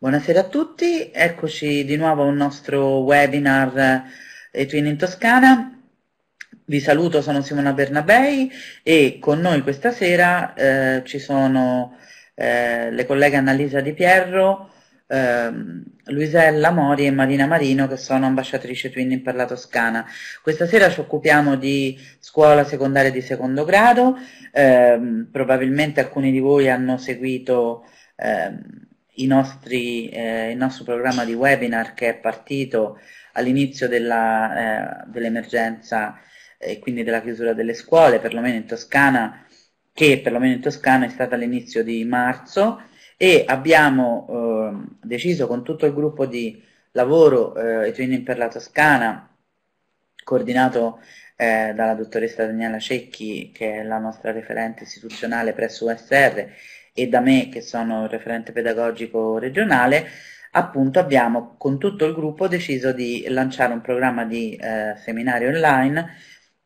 Buonasera a tutti, eccoci di nuovo a un nostro webinar eh, Twin in Toscana. Vi saluto, sono Simona Bernabei e con noi questa sera eh, ci sono eh, le colleghe Annalisa Di Pierro, ehm, Luisella Mori e Marina Marino che sono ambasciatrici Twinning per la Toscana. Questa sera ci occupiamo di scuola secondaria di secondo grado, ehm, probabilmente alcuni di voi hanno seguito ehm, nostri, eh, il nostro programma di webinar che è partito all'inizio eh, dell'emergenza dell eh, e quindi della chiusura delle scuole, perlomeno in Toscana, che perlomeno in Toscana è stata all'inizio di marzo e abbiamo ehm, deciso con tutto il gruppo di lavoro e eh, training per la Toscana, coordinato eh, dalla dottoressa Daniela Cecchi, che è la nostra referente istituzionale presso USR, e da me che sono il referente pedagogico regionale, appunto abbiamo con tutto il gruppo deciso di lanciare un programma di eh, seminari online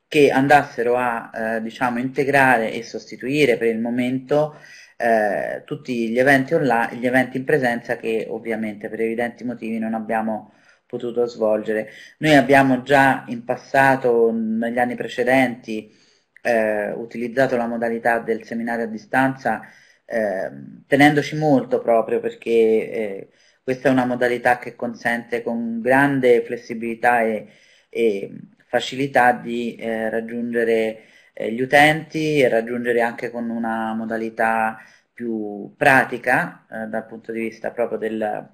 che andassero a eh, diciamo, integrare e sostituire per il momento eh, tutti gli eventi, online, gli eventi in presenza che ovviamente per evidenti motivi non abbiamo potuto svolgere. Noi abbiamo già in passato, negli anni precedenti, eh, utilizzato la modalità del seminario a distanza Ehm, tenendoci molto proprio perché eh, questa è una modalità che consente con grande flessibilità e, e facilità di eh, raggiungere eh, gli utenti e raggiungere anche con una modalità più pratica eh, dal punto di vista proprio del,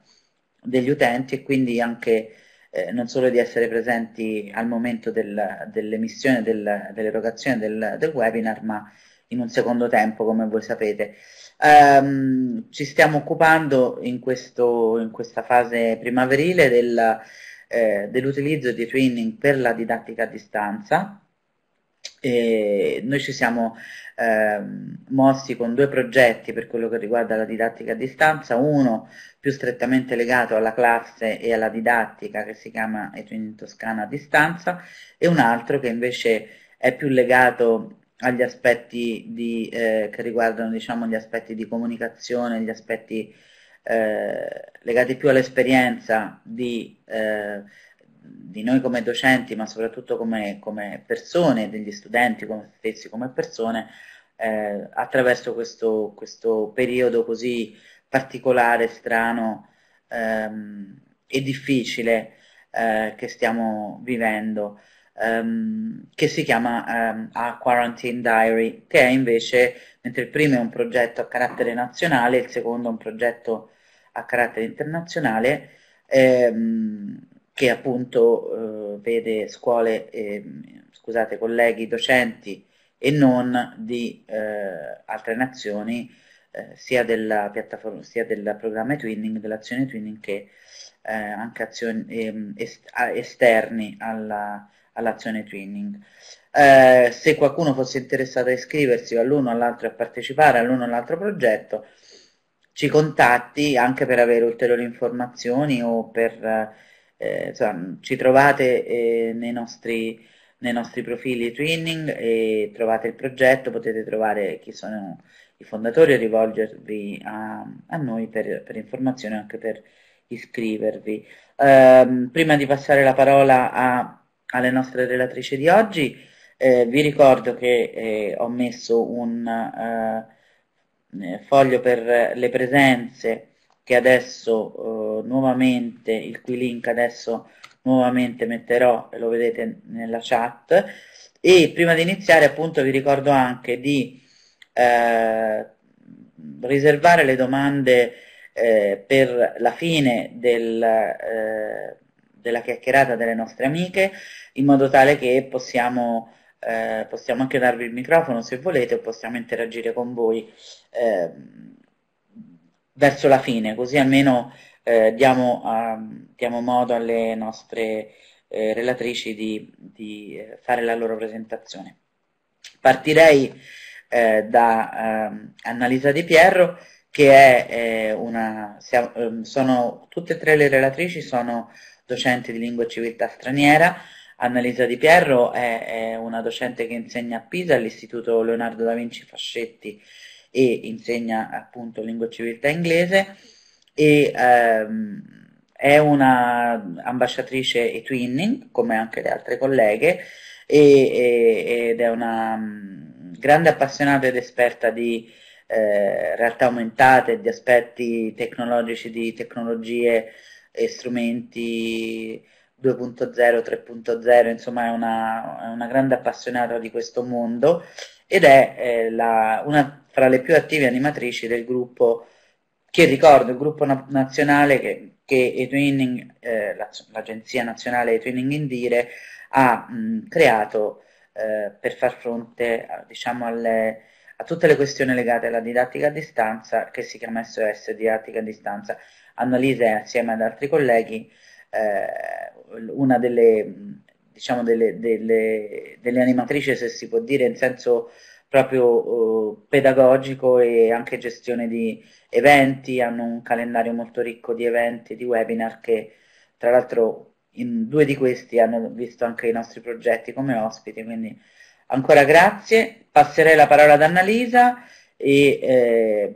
degli utenti e quindi anche eh, non solo di essere presenti al momento del, dell'emissione, del, dell'erogazione del, del, webinar, ma in un secondo tempo, come voi sapete. Um, ci stiamo occupando in, questo, in questa fase primaverile del, eh, dell'utilizzo di training per la didattica a distanza. E noi ci siamo eh, mossi con due progetti per quello che riguarda la didattica a distanza, uno più strettamente legato alla classe e alla didattica che si chiama Etuin Toscana a distanza e un altro che invece è più legato agli aspetti di, eh, che riguardano diciamo, gli aspetti di comunicazione, gli aspetti eh, legati più all'esperienza di, eh, di, noi come docenti, ma soprattutto come, come, persone, degli studenti come stessi, come persone, eh, attraverso questo, questo, periodo così particolare, strano ehm, e difficile eh, che stiamo vivendo um, che si chiama um, A Quarantine Diary, che è invece, mentre il primo è un progetto a carattere nazionale, il secondo è un progetto a carattere internazionale, ehm, che appunto eh, vede scuole, eh, scusate, colleghi, docenti e non di eh, altre nazioni, eh, sia, della piattaforma, sia del programma Twinning, dell'azione Twinning, che eh, anche azioni ehm, esterni alla, all'azione twinning. Eh, se qualcuno fosse interessato a iscriversi all'uno o all'altro a partecipare all'uno o all'altro progetto, ci contatti anche per avere ulteriori informazioni o per, eh, insomma, ci trovate eh, nei, nostri, nei, nostri, profili twinning e trovate il progetto, potete trovare chi sono i fondatori e rivolgervi a, a noi per, per informazioni o anche per iscrivervi. Ehm, prima di passare la parola a alle nostre relatrici di oggi. Eh, vi ricordo che eh, ho messo un eh, eh foglio per le presenze che adesso eh, nuovamente, il cui link adesso nuovamente metterò, lo vedete nella chat. E prima di iniziare appunto vi ricordo anche di eh, riservare le domande per la fine del della chiacchierata delle nostre amiche, in modo tale che possiamo, eh, possiamo anche darvi il microfono se volete o possiamo interagire con voi eh, verso la fine, così almeno eh, diamo, a, ehm, diamo, modo alle nostre eh, relatrici di, di, eh, fare la loro presentazione. Partirei eh, da ehm, Annalisa Di Pierro, che è una, siamo, ehm, sono, tutte e tre le relatrici sono docente di lingua e civiltà straniera. Annalisa Di Pierro è, è una docente che insegna a Pisa all'Istituto Leonardo da Vinci Fascetti e insegna appunto lingua e civiltà inglese e ehm, è una ambasciatrice e twinning come anche le altre colleghe e, e, ed è una mm, grande appassionata ed esperta di eh, realtà aumentate, di aspetti tecnologici, di tecnologie e strumenti 2.0, 3.0, insomma è una, è una, grande appassionata di questo mondo ed è eh, la, una fra le più attive animatrici del gruppo che ricordo, il gruppo na nazionale che, che Etwinning, eh, l'agenzia nazionale Etwinning Indire, ha mh, creato eh, per far fronte a, diciamo, alle, a tutte le questioni legate alla didattica a distanza che si chiama SOS Didattica a Distanza. Annalise assieme ad altri colleghi eh, una delle, diciamo delle, delle, delle, animatrici se si può dire in senso proprio eh, pedagogico e anche gestione di eventi, hanno un calendario molto ricco di eventi, di webinar che tra l'altro in due di questi hanno visto anche i nostri progetti come ospiti, quindi ancora grazie. Passerei la parola ad Annalisa e eh,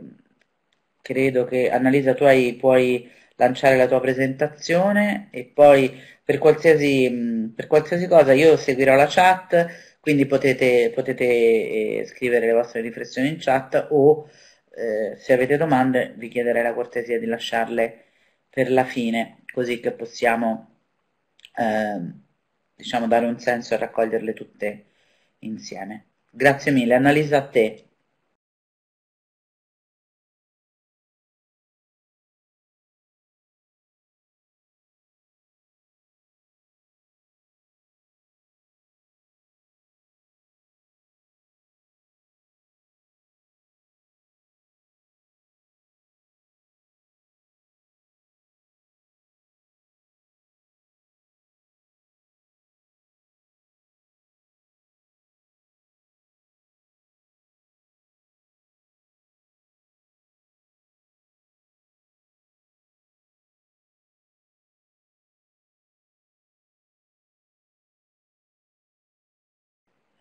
credo che Annalisa tu hai, puoi lanciare la tua presentazione e poi per qualsiasi, per qualsiasi cosa io seguirò la chat, quindi potete, potete eh, scrivere le vostre riflessioni in chat o eh, se avete domande vi chiederei la cortesia di lasciarle per la fine, così che possiamo eh, diciamo, dare un senso e raccoglierle tutte insieme. Grazie mille, Annalisa a te.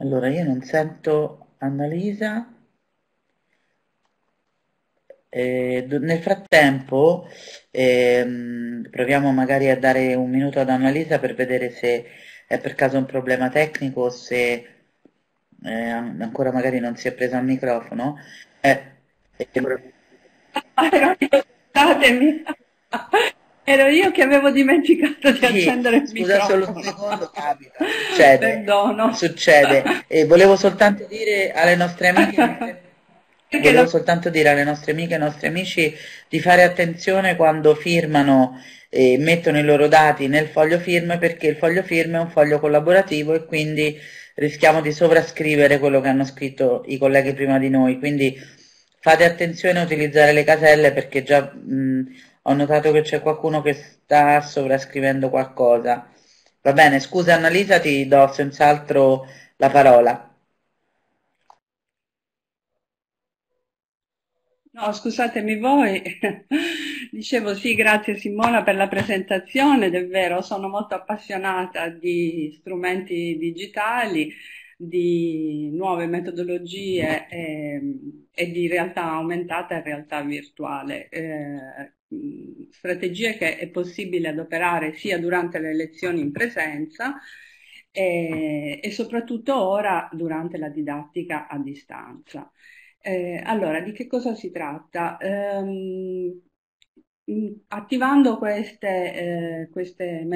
Allora, io non sento Annalisa. Eh, nel frattempo ehm, proviamo magari a dare un minuto ad Annalisa per vedere se è per caso un problema tecnico o se eh, ancora magari non si è presa il microfono. Eh, eh, Scusatemi. Ero io che avevo dimenticato di accendere il scusa microfono. Scusa solo un secondo, capita, succede. Perdono. Succede. E volevo soltanto dire alle nostre amiche... volevo soltanto dire alle nostre amiche e ai nostri amici di fare attenzione quando firmano e mettono i loro dati nel foglio firme perché il foglio firme è un foglio collaborativo e quindi rischiamo di sovrascrivere quello che hanno scritto i colleghi prima di noi. Quindi fate attenzione a utilizzare le caselle perché già mh, ho notato che c'è qualcuno che sta sovrascrivendo qualcosa. Va bene, scusa Annalisa, ti do senz'altro la parola. No, scusatemi voi, dicevo sì, grazie Simona per la presentazione, ed è vero, sono molto appassionata di strumenti digitali, di nuove metodologie e, ehm, e di realtà aumentata e realtà virtuale. Eh, strategie che è possibile adoperare sia durante le lezioni in presenza e, eh, e soprattutto ora durante la didattica a distanza. Eh, allora, di che cosa si tratta? Um, attivando queste, eh, queste,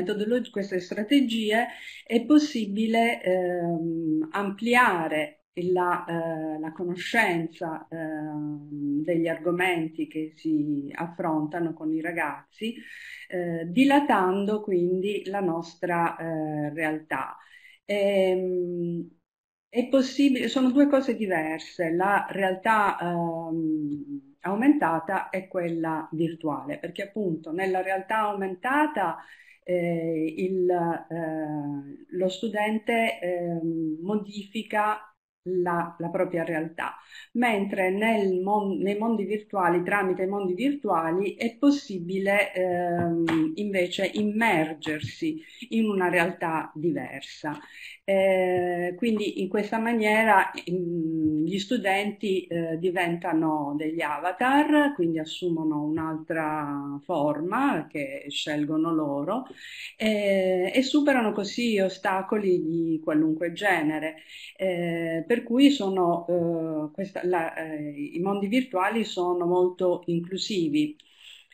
queste strategie è possibile ehm, ampliare la, eh, la conoscenza eh, degli argomenti che si affrontano con i ragazzi, eh, dilatando quindi la nostra eh, realtà. E, ehm, è possibile, sono due cose diverse, la realtà ehm, aumentata e quella virtuale, perché appunto nella realtà aumentata eh, il, eh, lo studente eh, modifica la, la propria realtà, mentre nel mon- nei mondi virtuali, tramite i mondi virtuali, è possibile ehm, invece immergersi in una realtà diversa. Eh, quindi in questa maniera mm, gli studenti eh, diventano degli avatar, quindi assumono un'altra forma che scelgono loro eh, e superano così ostacoli di qualunque genere. Eh, per cui sono, eh, questa, la, i mondi virtuali sono molto inclusivi.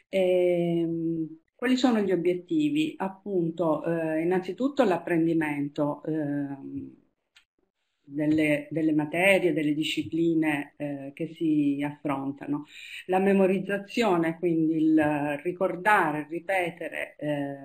E, ehm, quali sono gli obiettivi? Appunto, eh, innanzitutto l'apprendimento eh, delle, delle, materie, delle discipline eh, che si affrontano, la memorizzazione, quindi il ricordare, ripetere eh,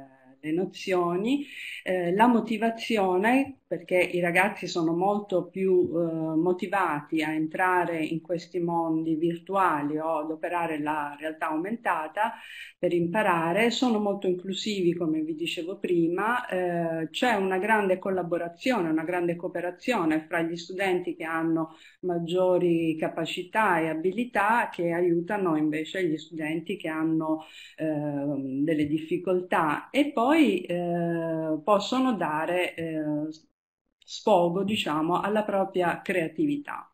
le nozioni, eh, la motivazione perché i ragazzi sono molto più eh, motivati a entrare in questi mondi virtuali o ad operare la realtà aumentata per imparare, sono molto inclusivi come vi dicevo prima, eh, c'è una grande collaborazione, una grande cooperazione fra gli studenti che hanno maggiori capacità e abilità che aiutano invece gli studenti che hanno eh, delle difficoltà e poi eh, possono dare eh, sfogo, diciamo, alla propria creatività.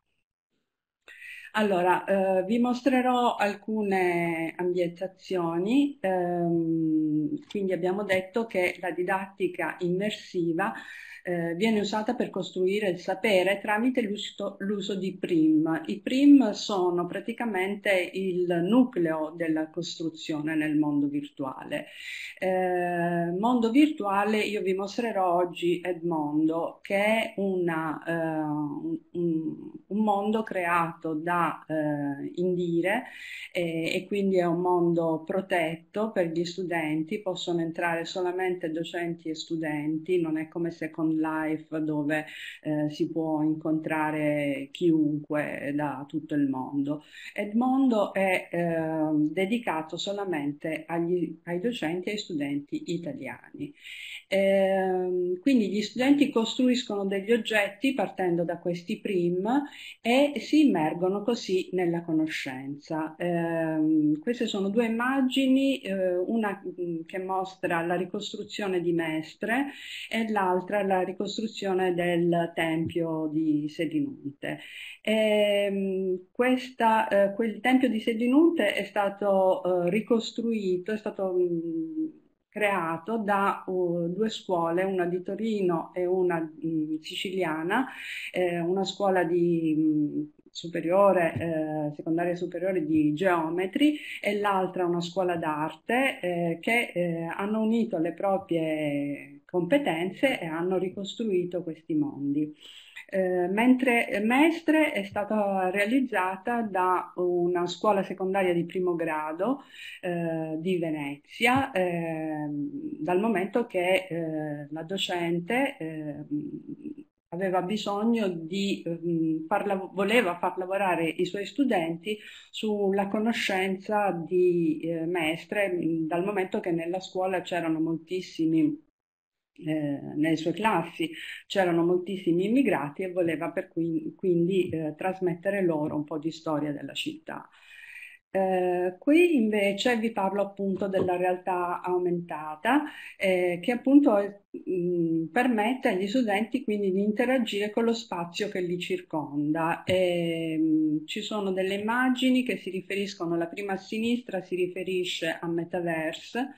Allora, eh, vi mostrerò alcune ambientazioni, ehm, quindi abbiamo detto che la didattica immersiva eh, viene usata per costruire il sapere tramite l'uso, l'uso di prim. I prim sono praticamente il nucleo della costruzione nel mondo virtuale. Eh, mondo virtuale, io vi mostrerò oggi Edmondo, che è una, eh, un, un, mondo creato da eh, Indire e quindi è un mondo protetto per gli studenti, possono entrare solamente docenti e studenti, non è come secondo Life dove eh, si può incontrare chiunque da tutto il mondo. Edmondo è eh, dedicato solamente agli, ai docenti e ai studenti italiani. Ehm, quindi gli studenti costruiscono degli oggetti partendo da questi prim e si immergono così nella conoscenza. Ehm, queste sono due immagini, eh, una mm, che mostra la ricostruzione di Mestre e l'altra la ricostruzione del Tempio di Sedinunte. E, ehm, questa, eh, quel Tempio di Sedinunte è stato eh, ricostruito, è stato mh, mm, creato da uh, due scuole, una di Torino e una mh, mm, siciliana, eh, una scuola di mh, mm, superiore, eh, secondaria superiore di geometri e l'altra una scuola d'arte eh, che eh, hanno unito le proprie competenze e hanno ricostruito questi mondi. Eh, mentre Mestre è stata realizzata da una scuola secondaria di primo grado eh, di Venezia, eh, dal momento che eh, la docente ehm, aveva bisogno di mh, ehm, far voleva far lavorare i suoi studenti sulla conoscenza di eh, maestre, mh, dal momento che nella scuola c'erano moltissimi eh, nelle sue classi c'erano moltissimi immigrati e voleva qui, quindi eh, trasmettere loro un po' di storia della città. Eh, qui invece vi parlo appunto della realtà aumentata eh, che appunto è, eh, mh, permette agli studenti quindi di interagire con lo spazio che li circonda. E, ehm, mh, ci sono delle immagini che si riferiscono, la prima a sinistra si riferisce a Metaverse,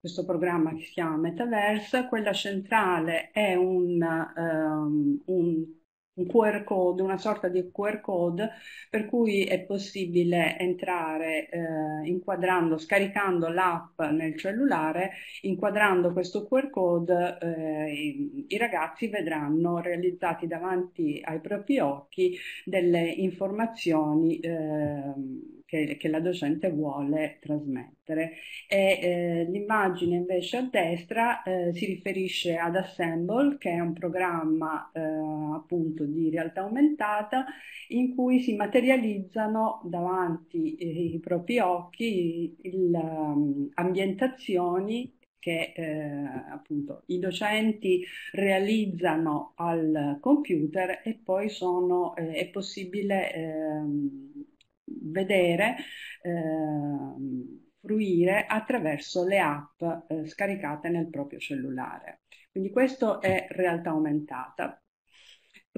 questo programma che si chiama Metaverse, quella centrale è un, um, un, un, QR code, una sorta di QR code per cui è possibile entrare eh, inquadrando, scaricando l'app nel cellulare, inquadrando questo QR code eh, i, i ragazzi vedranno realizzati davanti ai propri occhi delle informazioni eh, che, che la docente vuole trasmettere. eh, l'immagine invece a destra eh, si riferisce ad Assemble, che è un programma eh, appunto di realtà aumentata in cui si materializzano davanti eh, i propri occhi il, um, ambientazioni che eh, appunto i docenti realizzano al computer e poi sono, eh, è possibile eh, vedere, eh, fruire attraverso le app eh, scaricate nel proprio cellulare. Quindi questo è realtà aumentata.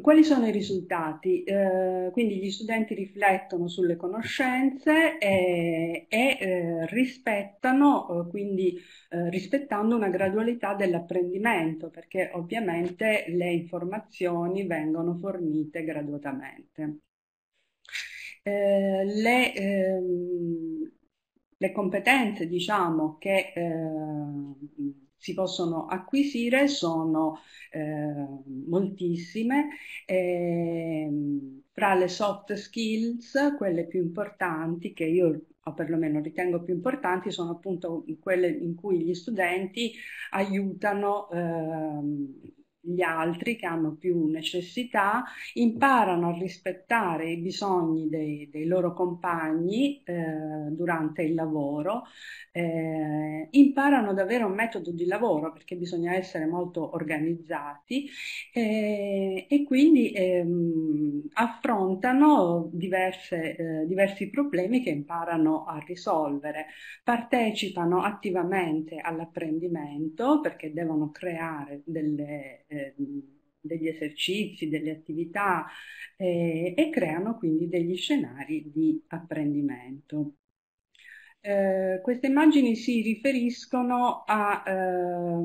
Quali sono i risultati? Eh, quindi gli studenti riflettono sulle conoscenze e, e eh, rispettano, eh, eh rispettando una gradualità dell'apprendimento, perché ovviamente le informazioni vengono fornite graduatamente eh, le, ehm, le, competenze diciamo, che eh, si possono acquisire sono eh, moltissime. Ehm, fra le soft skills, quelle più importanti, che io o perlomeno ritengo più importanti, sono appunto quelle in cui gli studenti aiutano ehm, gli altri che hanno più necessità, imparano a rispettare i bisogni dei, dei loro compagni eh, durante il lavoro, eh, imparano ad avere un metodo di lavoro perché bisogna essere molto organizzati eh, e quindi ehm, affrontano diverse, eh, diversi problemi che imparano a risolvere, partecipano attivamente all'apprendimento perché devono creare delle Ehm, degli esercizi, delle attività eh, e creano quindi degli scenari di apprendimento. Eh, queste immagini si riferiscono a eh,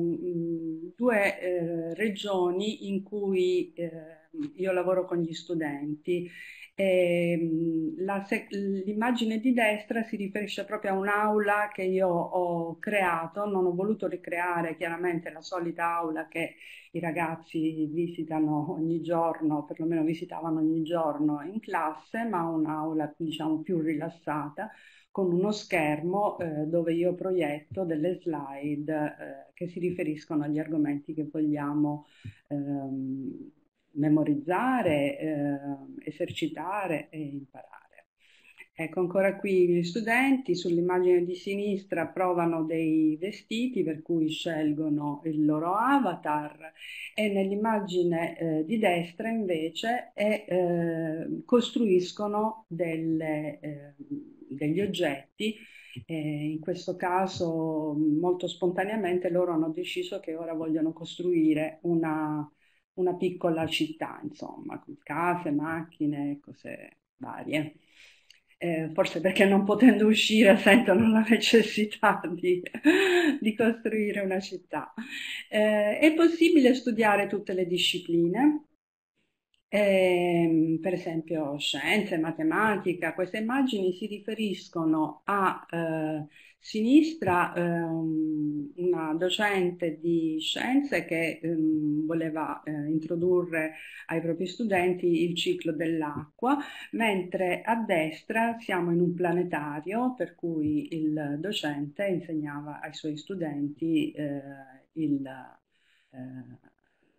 due eh, regioni in cui ehm, io lavoro con gli studenti Ehm, l'immagine di destra si riferisce proprio a un'aula che io ho creato, non ho voluto ricreare chiaramente la solita aula che i ragazzi visitano ogni giorno, perlomeno visitavano ogni giorno in classe, ma un'aula diciamo più rilassata con uno schermo eh, dove io proietto delle slide eh, che si riferiscono agli argomenti che vogliamo ehm, memorizzare, eh, esercitare e imparare. Ecco ancora qui gli studenti sull'immagine di sinistra provano dei vestiti per cui scelgono il loro avatar e nell'immagine eh, di destra invece è, eh, costruiscono delle, eh, degli oggetti. in questo caso molto spontaneamente loro hanno deciso che ora vogliono costruire una, una piccola città, insomma, con case, macchine, cose varie. Eh, forse perché non potendo uscire sentono la necessità di, di costruire una città. Eh, è possibile studiare tutte le discipline, eh, per esempio scienze, matematica, queste immagini si riferiscono a eh, sinistra ehm, una docente di scienze che ehm, voleva eh, introdurre ai propri studenti il ciclo dell'acqua, mentre a destra siamo in un planetario per cui il docente insegnava ai suoi studenti eh, il, eh,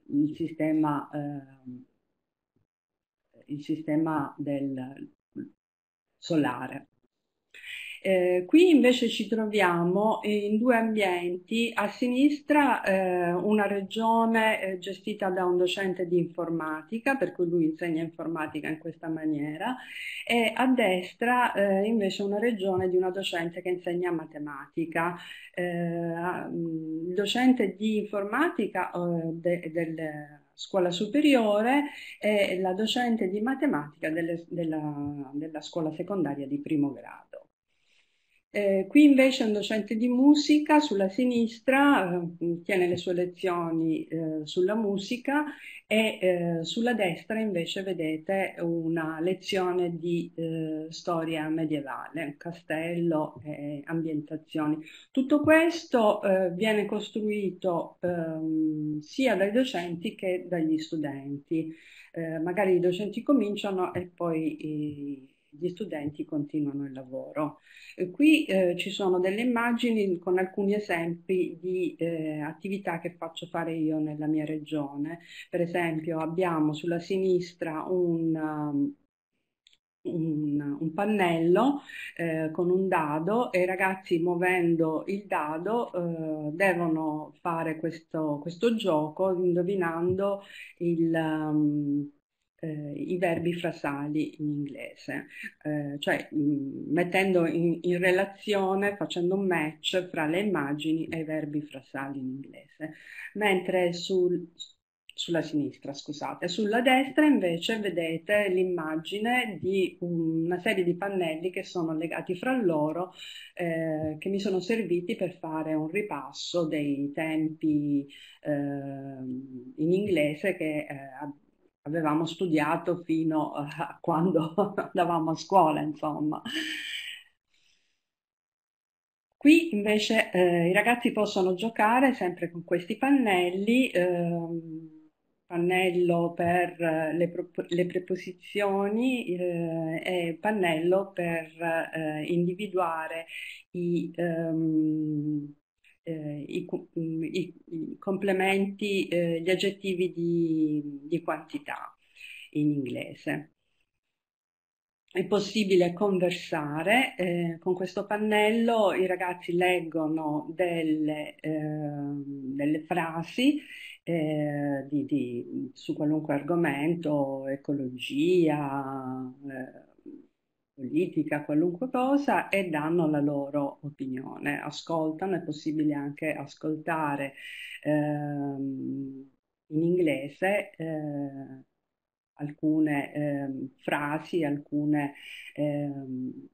il, sistema, ehm, il sistema del solare. Eh, qui invece ci troviamo in due ambienti, a sinistra eh, una regione eh, gestita da un docente di informatica, per cui lui insegna informatica in questa maniera, e a destra eh, invece una regione di una docente che insegna matematica. Eh, mm, il docente di informatica eh, de, del scuola superiore e la docente di matematica delle, della, della scuola secondaria di primo grado. Eh, qui invece un docente di musica sulla sinistra, eh, tiene le sue lezioni eh, sulla musica e eh, sulla destra invece vedete una lezione di eh, storia medievale, castello e ambientazioni. Tutto questo eh, viene costruito ehm, sia dai docenti che dagli studenti. magari i docenti cominciano e poi gli studenti continuano il lavoro. E eh, qui eh, ci sono delle immagini con alcuni esempi di eh, attività che faccio fare io nella mia regione. Per esempio abbiamo sulla sinistra un... Um, un, un, pannello eh, con un dado e i ragazzi muovendo il dado eh, devono fare questo, questo gioco indovinando il, um, eh, i verbi frasali in inglese, eh, cioè mh, mettendo in, in, relazione, facendo un match fra le immagini e i verbi frasali in inglese, mentre sul, sulla sinistra, scusate, sulla destra invece vedete l'immagine di una serie di pannelli che sono legati fra loro, eh, che mi sono serviti per fare un ripasso dei tempi ehm, in inglese che eh, avevamo studiato fino eh, a quando andavamo a scuola, insomma. Qui invece eh, i ragazzi possono giocare sempre con questi pannelli, eh, pannello per eh, le, le preposizioni eh, e pannello per eh, individuare i, ehm, eh, i, mm, i, i, complementi, eh, gli aggettivi di, di quantità in inglese. È possibile conversare eh, con questo pannello, i ragazzi leggono delle, ehm, delle frasi eh, di, di, su qualunque argomento, ecologia, eh, politica, qualunque cosa, e danno la loro opinione, ascoltano, è possibile anche ascoltare ehm, in inglese eh, alcune ehm, frasi, alcune ehm,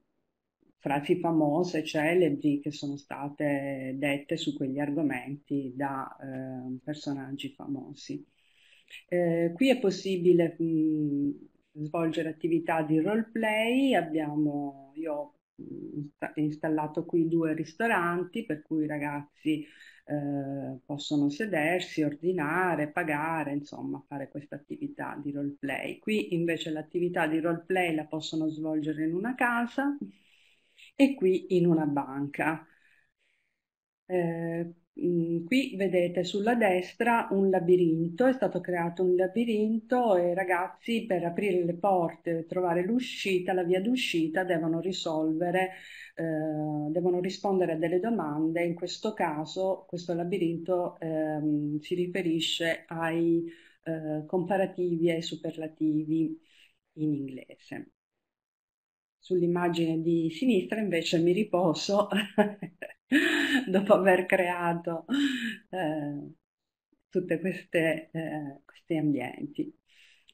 frasi famose, celebri, che sono state dette su quegli argomenti da eh, personaggi famosi. Eh, qui è possibile mh, svolgere attività di role play, abbiamo, io ho installato qui due ristoranti per cui i ragazzi eh, possono sedersi, ordinare, pagare, insomma fare questa attività di role play. Qui invece l'attività di role play la possono svolgere in una casa e qui in una banca. Eh, Mm, qui vedete sulla destra un labirinto, è stato creato un labirinto e i ragazzi per aprire le porte, trovare l'uscita, la via d'uscita devono risolvere, eh, devono rispondere a delle domande. In questo caso questo labirinto eh, si riferisce ai eh, comparativi e ai superlativi in inglese. Sull'immagine di sinistra invece mi riposo dopo aver creato eh, tutti eh, questi ambienti.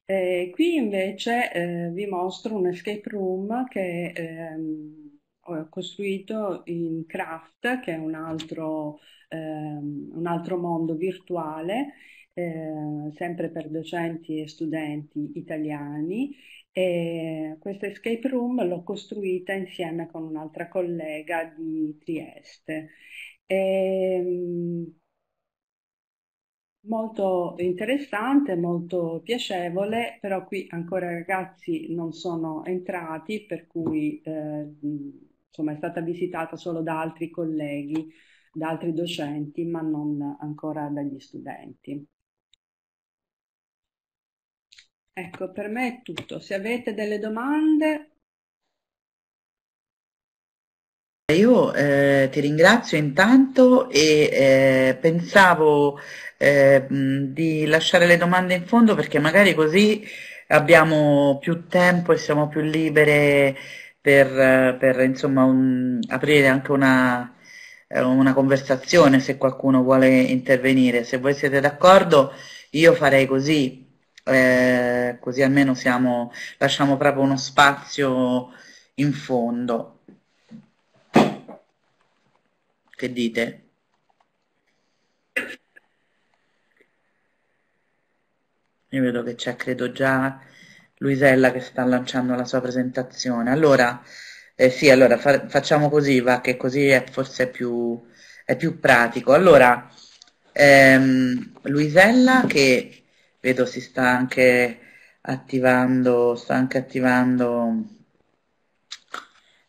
E qui invece eh, vi mostro un escape room che ehm, ho costruito in Craft, che è un altro, ehm, un altro mondo virtuale, eh, sempre per docenti e studenti italiani e questa escape room l'ho costruita insieme con un'altra collega di Trieste. E, ehm, molto interessante, molto piacevole, però qui ancora i ragazzi non sono entrati, per cui eh, insomma, è stata visitata solo da altri colleghi, da altri docenti, ma non ancora dagli studenti. Ecco, per me è tutto. Se avete delle domande... Io eh, ti ringrazio intanto e eh, pensavo eh, di lasciare le domande in fondo perché magari così abbiamo più tempo e siamo più libere per, per insomma, un, aprire anche una, eh, una conversazione se qualcuno vuole intervenire. Se voi siete d'accordo io farei così eh, così almeno siamo, lasciamo proprio uno spazio in fondo. Che dite? Io vedo che c'è, credo già, Luisella che sta lanciando la sua presentazione. Allora, eh sì, allora fa facciamo così, va, che così è forse più, è più pratico. Allora, ehm, Luisella che vedo si sta anche attivando, sta anche attivando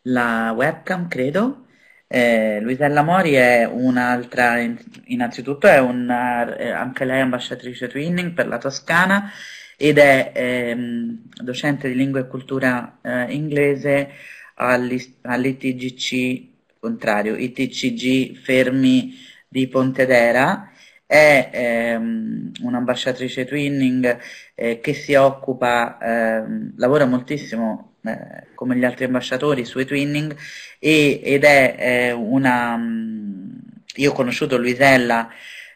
la webcam, credo. Eh, Luisella Mori è un'altra, innanzitutto è una, eh, anche lei ambasciatrice Twinning per la Toscana ed è ehm, docente di lingua e cultura eh, inglese all'ITGC, contrario, ITCG Fermi di Pontedera è ehm, un'ambasciatrice twinning eh, che si occupa, ehm, lavora moltissimo eh, come gli altri ambasciatori sui twinning e, ed è eh, una... Mm, io ho conosciuto Luisella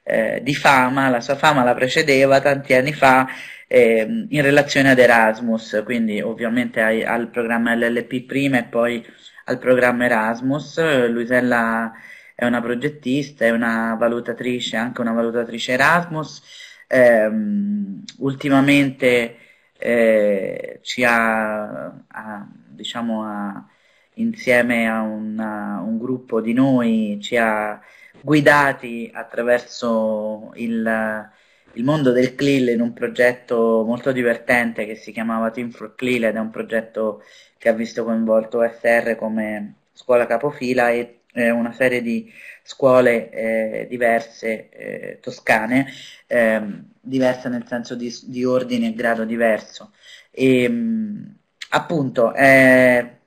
eh, di fama, la sua fama la precedeva tanti anni fa ehm, in relazione ad Erasmus, quindi ovviamente ai, al programma LLP prima e poi al programma Erasmus, Luisella è una progettista, è una valutatrice, anche una valutatrice Erasmus. Ehm, ultimamente eh, ci ha, ha diciamo, ha, insieme a una, un gruppo di noi, ci ha guidati attraverso il, il mondo del CLIL in un progetto molto divertente che si chiamava Team for CLIL ed è un progetto che ha visto coinvolto SR come scuola capofila e eh, una serie di scuole eh, diverse eh, toscane, ehm, diverse nel senso di, di, ordine e grado diverso. E, ehm, mh, appunto, eh,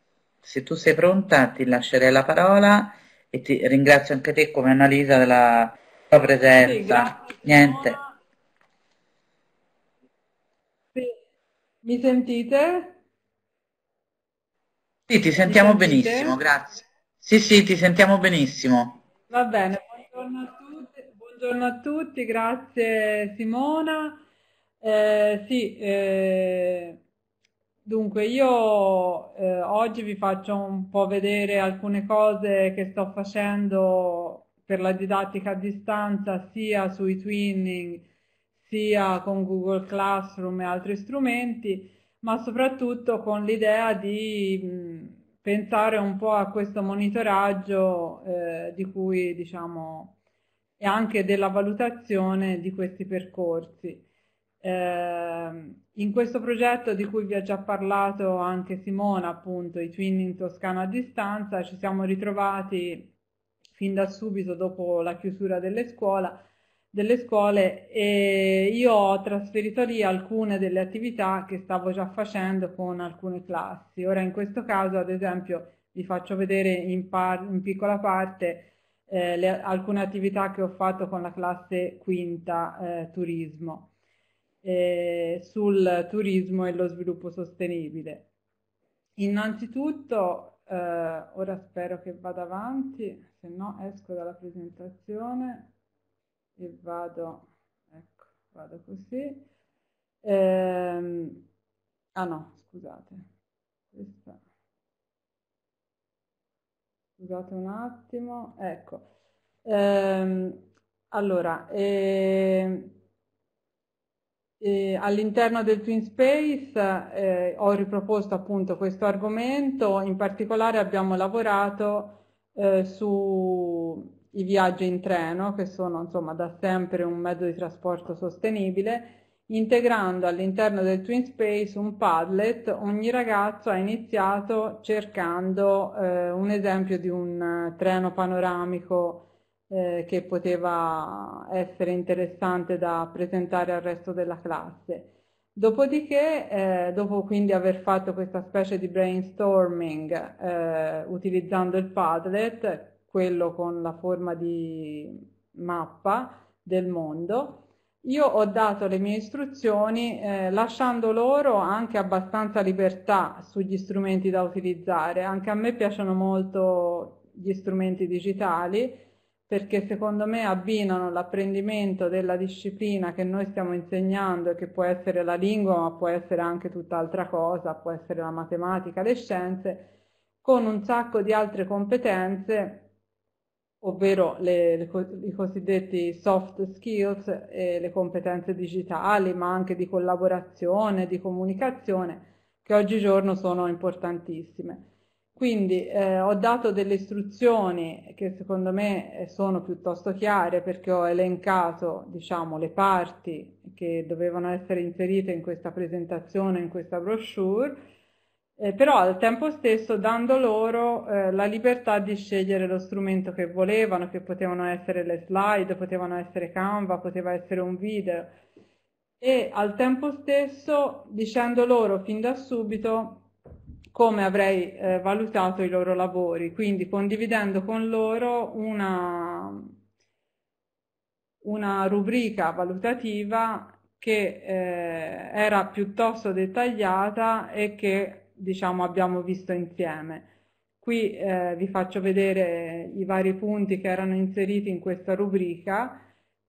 se tu sei pronta ti lascerei la parola e ti ringrazio anche te come Annalisa della tua presenza. Sì, Niente. Sì. Mi sentite? Sì, ti sentiamo benissimo, grazie. Sì, sì, ti sentiamo benissimo. Va bene, buongiorno a tutti, buongiorno a tutti grazie Simona. Eh, sì, eh, dunque io eh, oggi vi faccio un po' vedere alcune cose che sto facendo per la didattica a distanza sia sui twinning sia con Google Classroom e altri strumenti, ma soprattutto con l'idea di... Mh, mm, pensare un po' a questo monitoraggio eh, di cui diciamo e anche della valutazione di questi percorsi. Eh, in questo progetto di cui vi ha già parlato anche Simona, appunto, i Twin in Toscana a distanza, ci siamo ritrovati fin da subito dopo la chiusura delle scuole delle scuole e io ho trasferito lì alcune delle attività che stavo già facendo con alcune classi. Ora in questo caso ad esempio vi faccio vedere in, par in piccola parte eh, le, alcune attività che ho fatto con la classe quinta eh, turismo eh, sul turismo e lo sviluppo sostenibile. Innanzitutto, eh, ora spero che vada avanti, se no esco dalla presentazione e vado, ecco, vado così. Ehm, ah no, scusate, questa. Scusate un attimo, ecco. Ehm, allora, eh, eh, all'interno del Twin Space eh, ho riproposto appunto questo argomento, in particolare abbiamo lavorato eh, su i viaggi in treno, che sono insomma da sempre un mezzo di trasporto sostenibile, integrando all'interno del Twin Space un Padlet, ogni ragazzo ha iniziato cercando eh, un esempio di un eh, treno panoramico eh, che poteva essere interessante da presentare al resto della classe. Dopodiché, eh, dopo quindi aver fatto questa specie di brainstorming eh, utilizzando il Padlet, quello con la forma di mappa del mondo. Io ho dato le mie istruzioni eh, lasciando loro anche abbastanza libertà sugli strumenti da utilizzare. Anche a me piacciono molto gli strumenti digitali perché secondo me abbinano l'apprendimento della disciplina che noi stiamo insegnando, che può essere la lingua, ma può essere anche tutt'altra cosa, può essere la matematica, le scienze, con un sacco di altre competenze ovvero le, le, i cosiddetti soft skills e le competenze digitali, ma anche di collaborazione, di comunicazione, che oggigiorno sono importantissime. Quindi eh, ho dato delle istruzioni che secondo me sono piuttosto chiare perché ho elencato diciamo, le parti che dovevano essere inserite in questa presentazione, in questa brochure eh, però al tempo stesso dando loro eh, la libertà di scegliere lo strumento che volevano, che potevano essere le slide, potevano essere Canva, poteva essere un video, e al tempo stesso dicendo loro fin da subito come avrei eh, valutato i loro lavori, quindi condividendo con loro una, una rubrica valutativa che eh, era piuttosto dettagliata e che diciamo, abbiamo visto insieme. Qui eh, vi faccio vedere i vari punti che erano inseriti in questa rubrica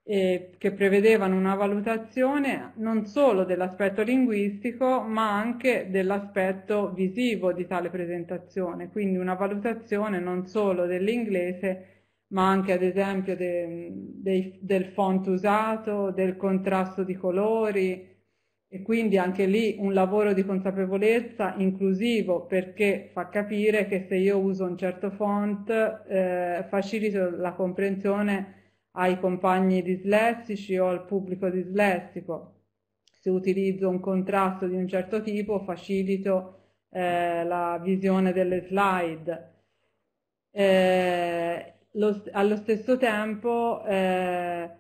e che prevedevano una valutazione non solo dell'aspetto linguistico ma anche dell'aspetto visivo di tale presentazione, quindi una valutazione non solo dell'inglese ma anche ad esempio de, de, del font usato, del contrasto di colori, e quindi anche lì un lavoro di consapevolezza inclusivo perché fa capire che se io uso un certo font eh, facilito la comprensione ai compagni dislessici o al pubblico dislessico. Se utilizzo un contrasto di un certo tipo facilito eh, la visione delle slide. Eh, lo, allo stesso tempo eh,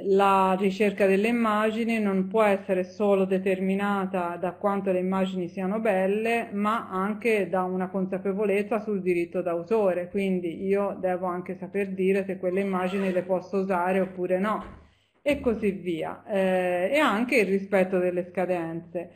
la ricerca delle immagini non può essere solo determinata da quanto le immagini siano belle, ma anche da una consapevolezza sul diritto d'autore, quindi io devo anche saper dire se quelle immagini le posso usare oppure no, e così via. Eh, e anche il rispetto delle scadenze.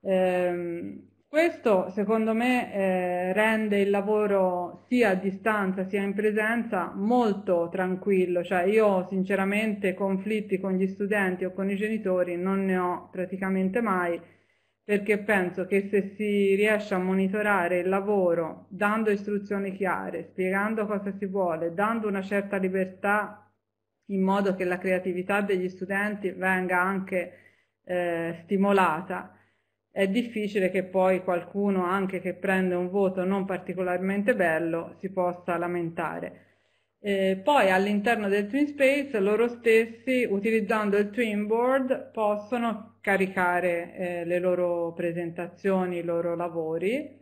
Eh, questo secondo me eh, rende il lavoro sia a distanza sia in presenza molto tranquillo, cioè io sinceramente conflitti con gli studenti o con i genitori non ne ho praticamente mai perché penso che se si riesce a monitorare il lavoro dando istruzioni chiare, spiegando cosa si vuole, dando una certa libertà in modo che la creatività degli studenti venga anche eh, stimolata, è difficile che poi qualcuno, anche che prende un voto non particolarmente bello, si possa lamentare. Eh, poi all'interno del Twin Space loro stessi, utilizzando il Twin Board possono caricare eh, le loro presentazioni, i loro lavori.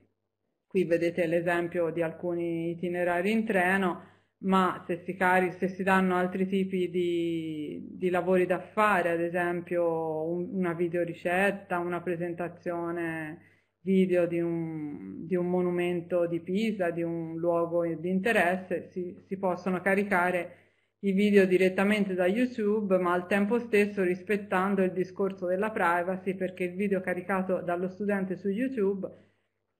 Qui vedete l'esempio di alcuni itinerari in treno ma se si, cari, se si danno altri tipi di, di, lavori da fare, ad esempio un, una videoricetta, una presentazione video di un, di un, monumento di Pisa, di un luogo di interesse, si, si possono caricare i video direttamente da YouTube, ma al tempo stesso rispettando il discorso della privacy, perché il video caricato dallo studente su YouTube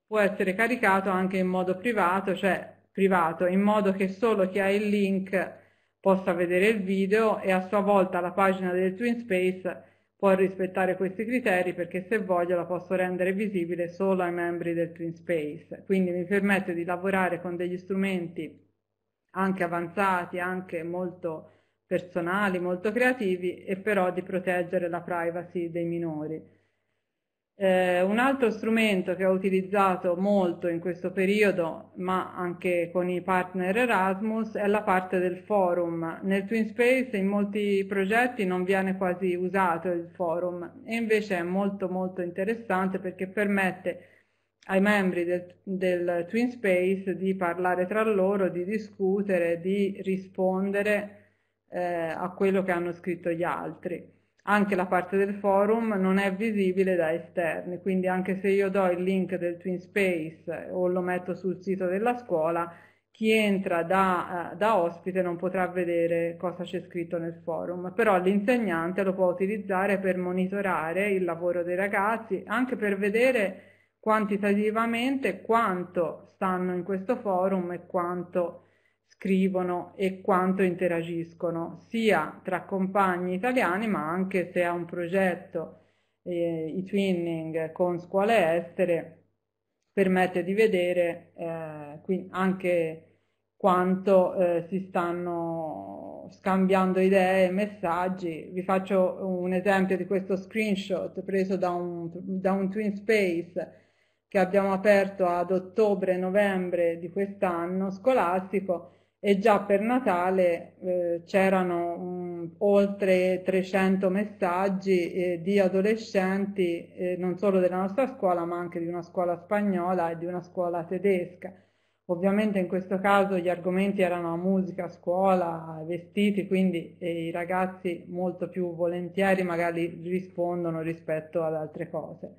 può essere caricato anche in modo privato, cioè privato, in modo che solo chi ha il link possa vedere il video e a sua volta la pagina del TwinSpace può rispettare questi criteri perché se voglio la posso rendere visibile solo ai membri del TwinSpace. Quindi mi permette di lavorare con degli strumenti anche avanzati, anche molto personali, molto creativi e però di proteggere la privacy dei minori. Eh, un altro strumento che ho utilizzato molto in questo periodo, ma anche con i partner Erasmus, è la parte del forum. Nel Twin Space in molti progetti non viene quasi usato il forum e invece è molto molto interessante perché permette ai membri del, del Space di parlare tra loro, di discutere, di rispondere eh, a quello che hanno scritto gli altri anche la parte del forum non è visibile da esterni, quindi anche se io do il link del Twin Space eh, o lo metto sul sito della scuola, chi entra da, eh, da ospite non potrà vedere cosa c'è scritto nel forum, però l'insegnante lo può utilizzare per monitorare il lavoro dei ragazzi, anche per vedere quantitativamente quanto stanno in questo forum e quanto scrivono e quanto interagiscono sia tra compagni italiani ma anche se ha un progetto eh, i twinning con scuole estere permette di vedere eh, anche quanto eh, si stanno scambiando idee e messaggi. Vi faccio un esempio di questo screenshot preso da un, da un Twin Space che abbiamo aperto ad ottobre-novembre di quest'anno scolastico e già per Natale eh, c'erano mm, oltre 300 messaggi eh, di adolescenti eh, non solo della nostra scuola ma anche di una scuola spagnola e di una scuola tedesca. Ovviamente in questo caso gli argomenti erano musica, scuola, vestiti, quindi eh, i ragazzi molto più volentieri magari rispondono rispetto ad altre cose.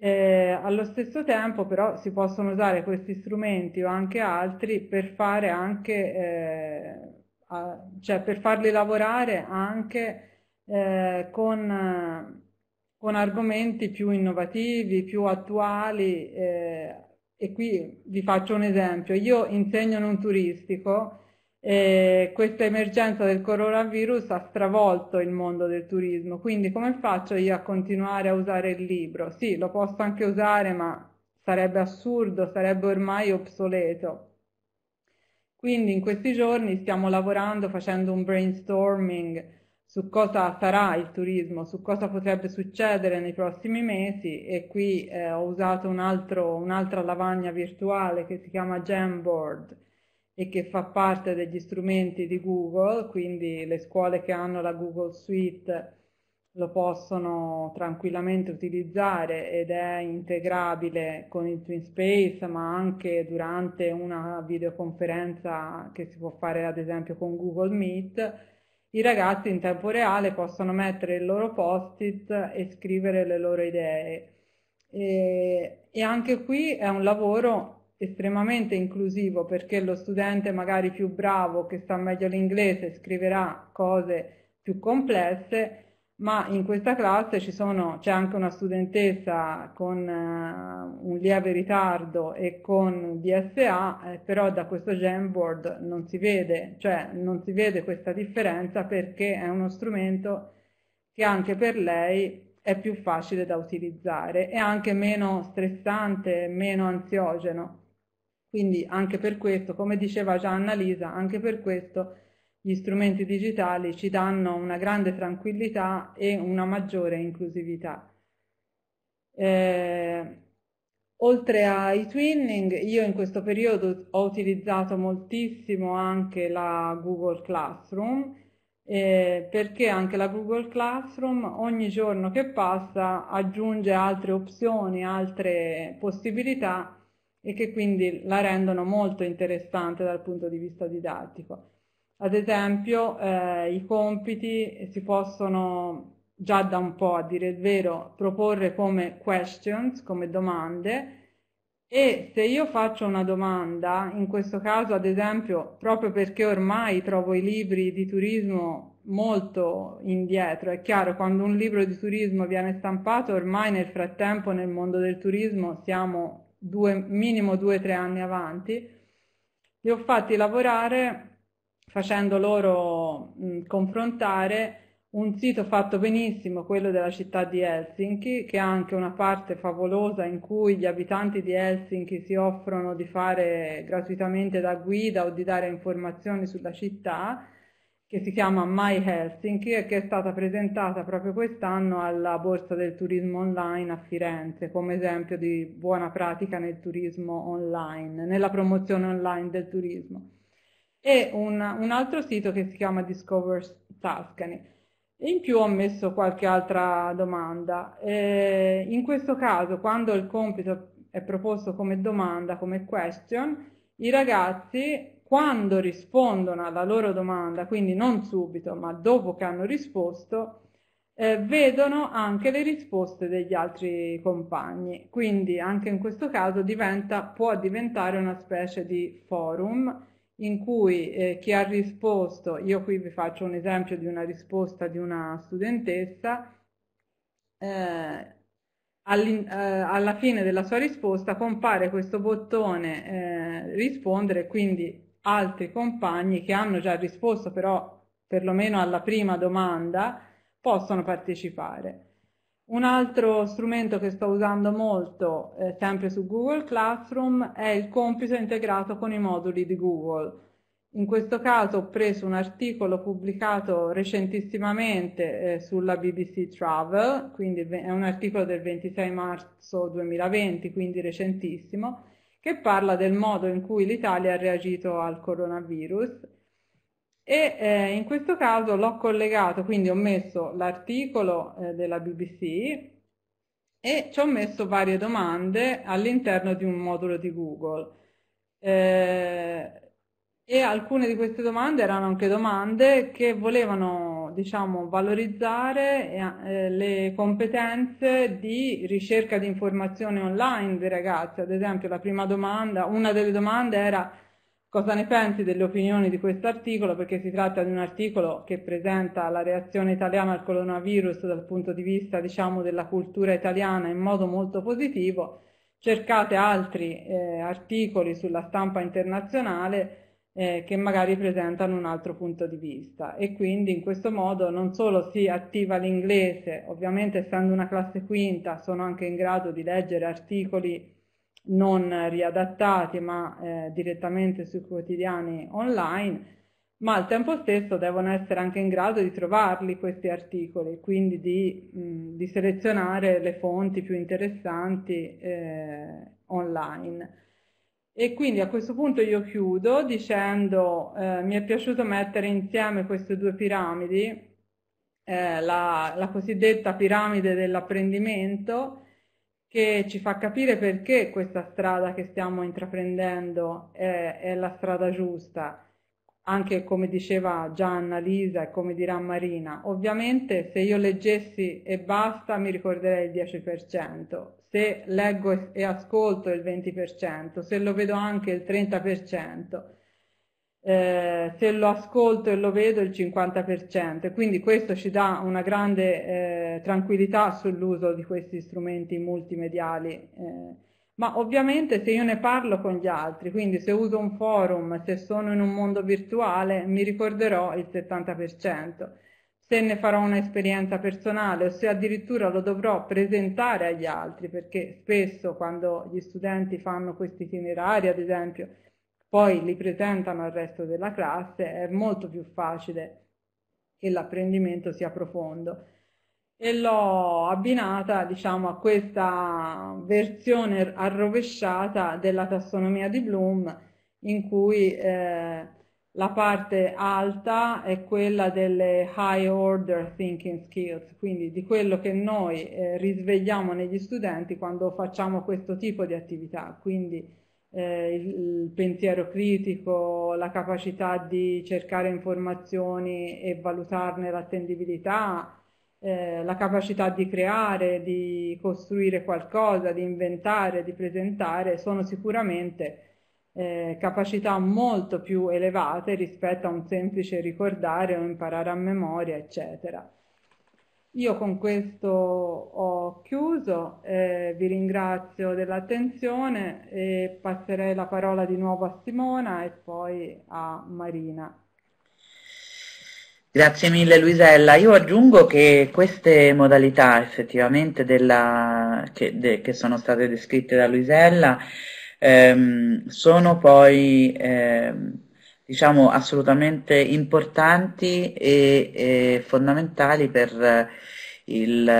Eh, allo stesso tempo però si possono usare questi strumenti o anche altri per fare anche, eh, a, cioè per farli lavorare anche eh, con, con, argomenti più innovativi, più attuali eh, e qui vi faccio un esempio. Io insegno non turistico eh, questa emergenza del coronavirus ha stravolto il mondo del turismo, quindi come faccio io a continuare a usare il libro? Sì, lo posso anche usare, ma sarebbe assurdo, sarebbe ormai obsoleto. Quindi in questi giorni stiamo lavorando facendo un brainstorming su cosa sarà il turismo, su cosa potrebbe succedere nei prossimi mesi e qui eh, ho usato un'altra lavagna virtuale che si chiama Jamboard e che fa parte degli strumenti di Google, quindi le scuole che hanno la Google Suite lo possono tranquillamente utilizzare ed è integrabile con il TwinSpace, ma anche durante una videoconferenza che si può fare ad esempio con Google Meet, i ragazzi in tempo reale possono mettere il loro post-it e scrivere le loro idee. E, e anche qui è un lavoro estremamente inclusivo perché lo studente magari più bravo che sta meglio l'inglese scriverà cose più complesse, ma in questa classe c'è anche una studentessa con uh, un lieve ritardo e con DSA, eh, però da questo Jamboard non si vede, cioè non si vede questa differenza perché è uno strumento che anche per lei è più facile da utilizzare e anche meno stressante, meno ansiogeno. Quindi anche per questo, come diceva già Annalisa, anche per questo gli strumenti digitali ci danno una grande tranquillità e una maggiore inclusività. Eh, oltre ai twinning, io in questo periodo ho utilizzato moltissimo anche la Google Classroom, eh, perché anche la Google Classroom ogni giorno che passa aggiunge altre opzioni, altre possibilità e che quindi la rendono molto interessante dal punto di vista didattico. Ad esempio eh, i compiti si possono già da un po' a dire il vero proporre come questions, come domande e se io faccio una domanda, in questo caso ad esempio proprio perché ormai trovo i libri di turismo molto indietro, è chiaro quando un libro di turismo viene stampato ormai nel frattempo nel mondo del turismo siamo due, minimo due o tre anni avanti, li ho fatti lavorare facendo loro mh, confrontare un sito fatto benissimo, quello della città di Helsinki, che ha anche una parte favolosa in cui gli abitanti di Helsinki si offrono di fare gratuitamente da guida o di dare informazioni sulla città, che si chiama My Helsinki e che è stata presentata proprio quest'anno alla Borsa del Turismo Online a Firenze come esempio di buona pratica nel turismo online, nella promozione online del turismo. E un, un altro sito che si chiama Discover Tuscany. In più ho messo qualche altra domanda. Eh, in questo caso, quando il compito è proposto come domanda, come question, i ragazzi quando rispondono alla loro domanda, quindi non subito, ma dopo che hanno risposto, eh, vedono anche le risposte degli altri compagni. Quindi anche in questo caso diventa, può diventare una specie di forum in cui eh, chi ha risposto, io qui vi faccio un esempio di una risposta di una studentessa, eh, eh alla fine della sua risposta compare questo bottone eh, rispondere, quindi altri compagni che hanno già risposto però perlomeno alla prima domanda possono partecipare. Un altro strumento che sto usando molto, eh, sempre su Google Classroom, è il compito integrato con i moduli di Google. In questo caso ho preso un articolo pubblicato recentissimamente eh, sulla BBC Travel, quindi è un articolo del 26 marzo 2020, quindi recentissimo, che parla del modo in cui l'Italia ha reagito al coronavirus e eh, in questo caso l'ho collegato, quindi ho messo l'articolo eh, della BBC e ci ho messo varie domande all'interno di un modulo di Google. Eh, e alcune di queste domande erano anche domande che volevano diciamo, valorizzare eh, eh, le competenze di ricerca di informazione online dei ragazzi. Ad esempio la prima domanda, una delle domande era cosa ne pensi delle opinioni di questo articolo, perché si tratta di un articolo che presenta la reazione italiana al coronavirus dal punto di vista diciamo, della cultura italiana in modo molto positivo. Cercate altri eh, articoli sulla stampa internazionale eh, che magari presentano un altro punto di vista e quindi in questo modo non solo si attiva l'inglese, ovviamente essendo una classe quinta sono anche in grado di leggere articoli non riadattati ma eh, direttamente sui quotidiani online, ma al tempo stesso devono essere anche in grado di trovarli questi articoli, quindi di, mh, di selezionare le fonti più interessanti eh, online. E quindi a questo punto io chiudo dicendo eh, mi è piaciuto mettere insieme queste due piramidi, eh, la, la cosiddetta piramide dell'apprendimento, che ci fa capire perché questa strada che stiamo intraprendendo è, è, la strada giusta, anche come diceva già Annalisa e come dirà Marina. Ovviamente se io leggessi e basta mi ricorderei il 10%, se leggo e ascolto il 20%, se lo vedo anche il 30%, eh, se lo ascolto e lo vedo il 50%. Quindi questo ci dà una grande eh, tranquillità sull'uso di questi strumenti multimediali. Eh. Ma ovviamente se io ne parlo con gli altri, quindi se uso un forum, se sono in un mondo virtuale, mi ricorderò il 70% se ne farò un'esperienza personale o se addirittura lo dovrò presentare agli altri, perché spesso quando gli studenti fanno questi itinerari, ad esempio, poi li presentano al resto della classe, è molto più facile che l'apprendimento sia profondo. E l'ho abbinata diciamo, a questa versione arrovesciata della tassonomia di Bloom in cui eh, la parte alta è quella delle high order thinking skills, quindi di quello che noi eh, risvegliamo negli studenti quando facciamo questo tipo di attività, quindi eh, il, il pensiero critico, la capacità di cercare informazioni e valutarne l'attendibilità, eh, la capacità di creare, di costruire qualcosa, di inventare, di presentare, sono sicuramente eh, capacità molto più elevate rispetto a un semplice ricordare o imparare a memoria, eccetera. Io con questo ho chiuso, eh, vi ringrazio dell'attenzione e passerei la parola di nuovo a Simona e poi a Marina. Grazie mille Luisella, io aggiungo che queste modalità effettivamente della, che, de, che sono state descritte da Luisella ehm, sono poi ehm, diciamo assolutamente importanti e, e fondamentali per eh, il,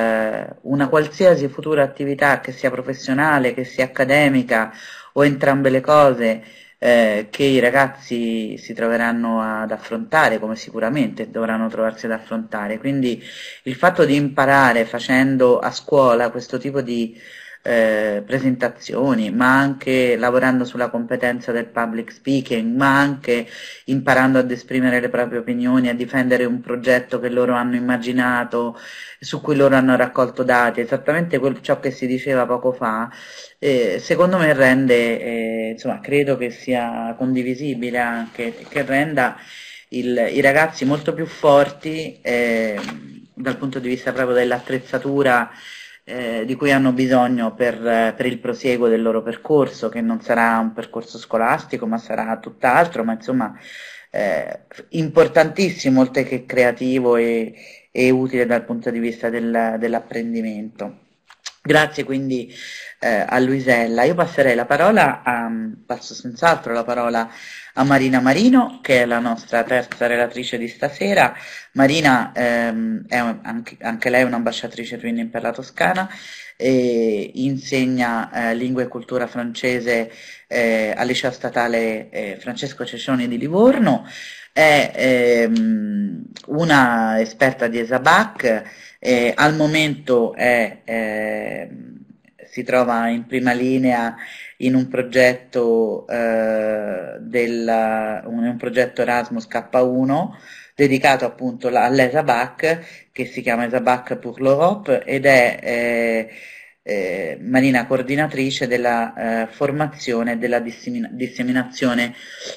una qualsiasi futura attività che sia professionale, che sia accademica o entrambe le cose eh, che i ragazzi si troveranno ad affrontare, come sicuramente dovranno trovarsi ad affrontare. Quindi il fatto di imparare facendo a scuola questo tipo di eh, presentazioni, ma anche lavorando sulla competenza del public speaking, ma anche imparando ad esprimere le proprie opinioni, a difendere un progetto che loro hanno immaginato, su cui loro hanno raccolto dati, esattamente quel, ciò che si diceva poco fa, eh, secondo me rende, eh, insomma, credo che sia condivisibile anche, che renda il, i ragazzi molto più forti eh, dal punto di vista proprio dell'attrezzatura eh, di cui hanno bisogno per, eh, per, il prosieguo del loro percorso, che non sarà un percorso scolastico, ma sarà tutt'altro, ma insomma eh, importantissimo, oltre che creativo e, e, utile dal punto di vista del, dell'apprendimento. Grazie quindi eh, a Luisella. Io passerei la parola, a, passo senz'altro la parola a Marina Marino, che è la nostra terza relatrice di stasera. Marina ehm, è un, anche, anche, lei è un'ambasciatrice Twinning per la Toscana, e insegna eh, lingua e cultura francese eh, al liceo statale eh, Francesco Cecioni di Livorno, è ehm, una esperta di Esabac, eh, al momento è, eh, si trova in prima linea in un progetto, eh, del, un, un progetto Erasmus K1 dedicato appunto all'ESABAC che si chiama ESABAC pour l'Europe ed è Marina coordinatrice della eh, formazione e della dissemina, disseminazione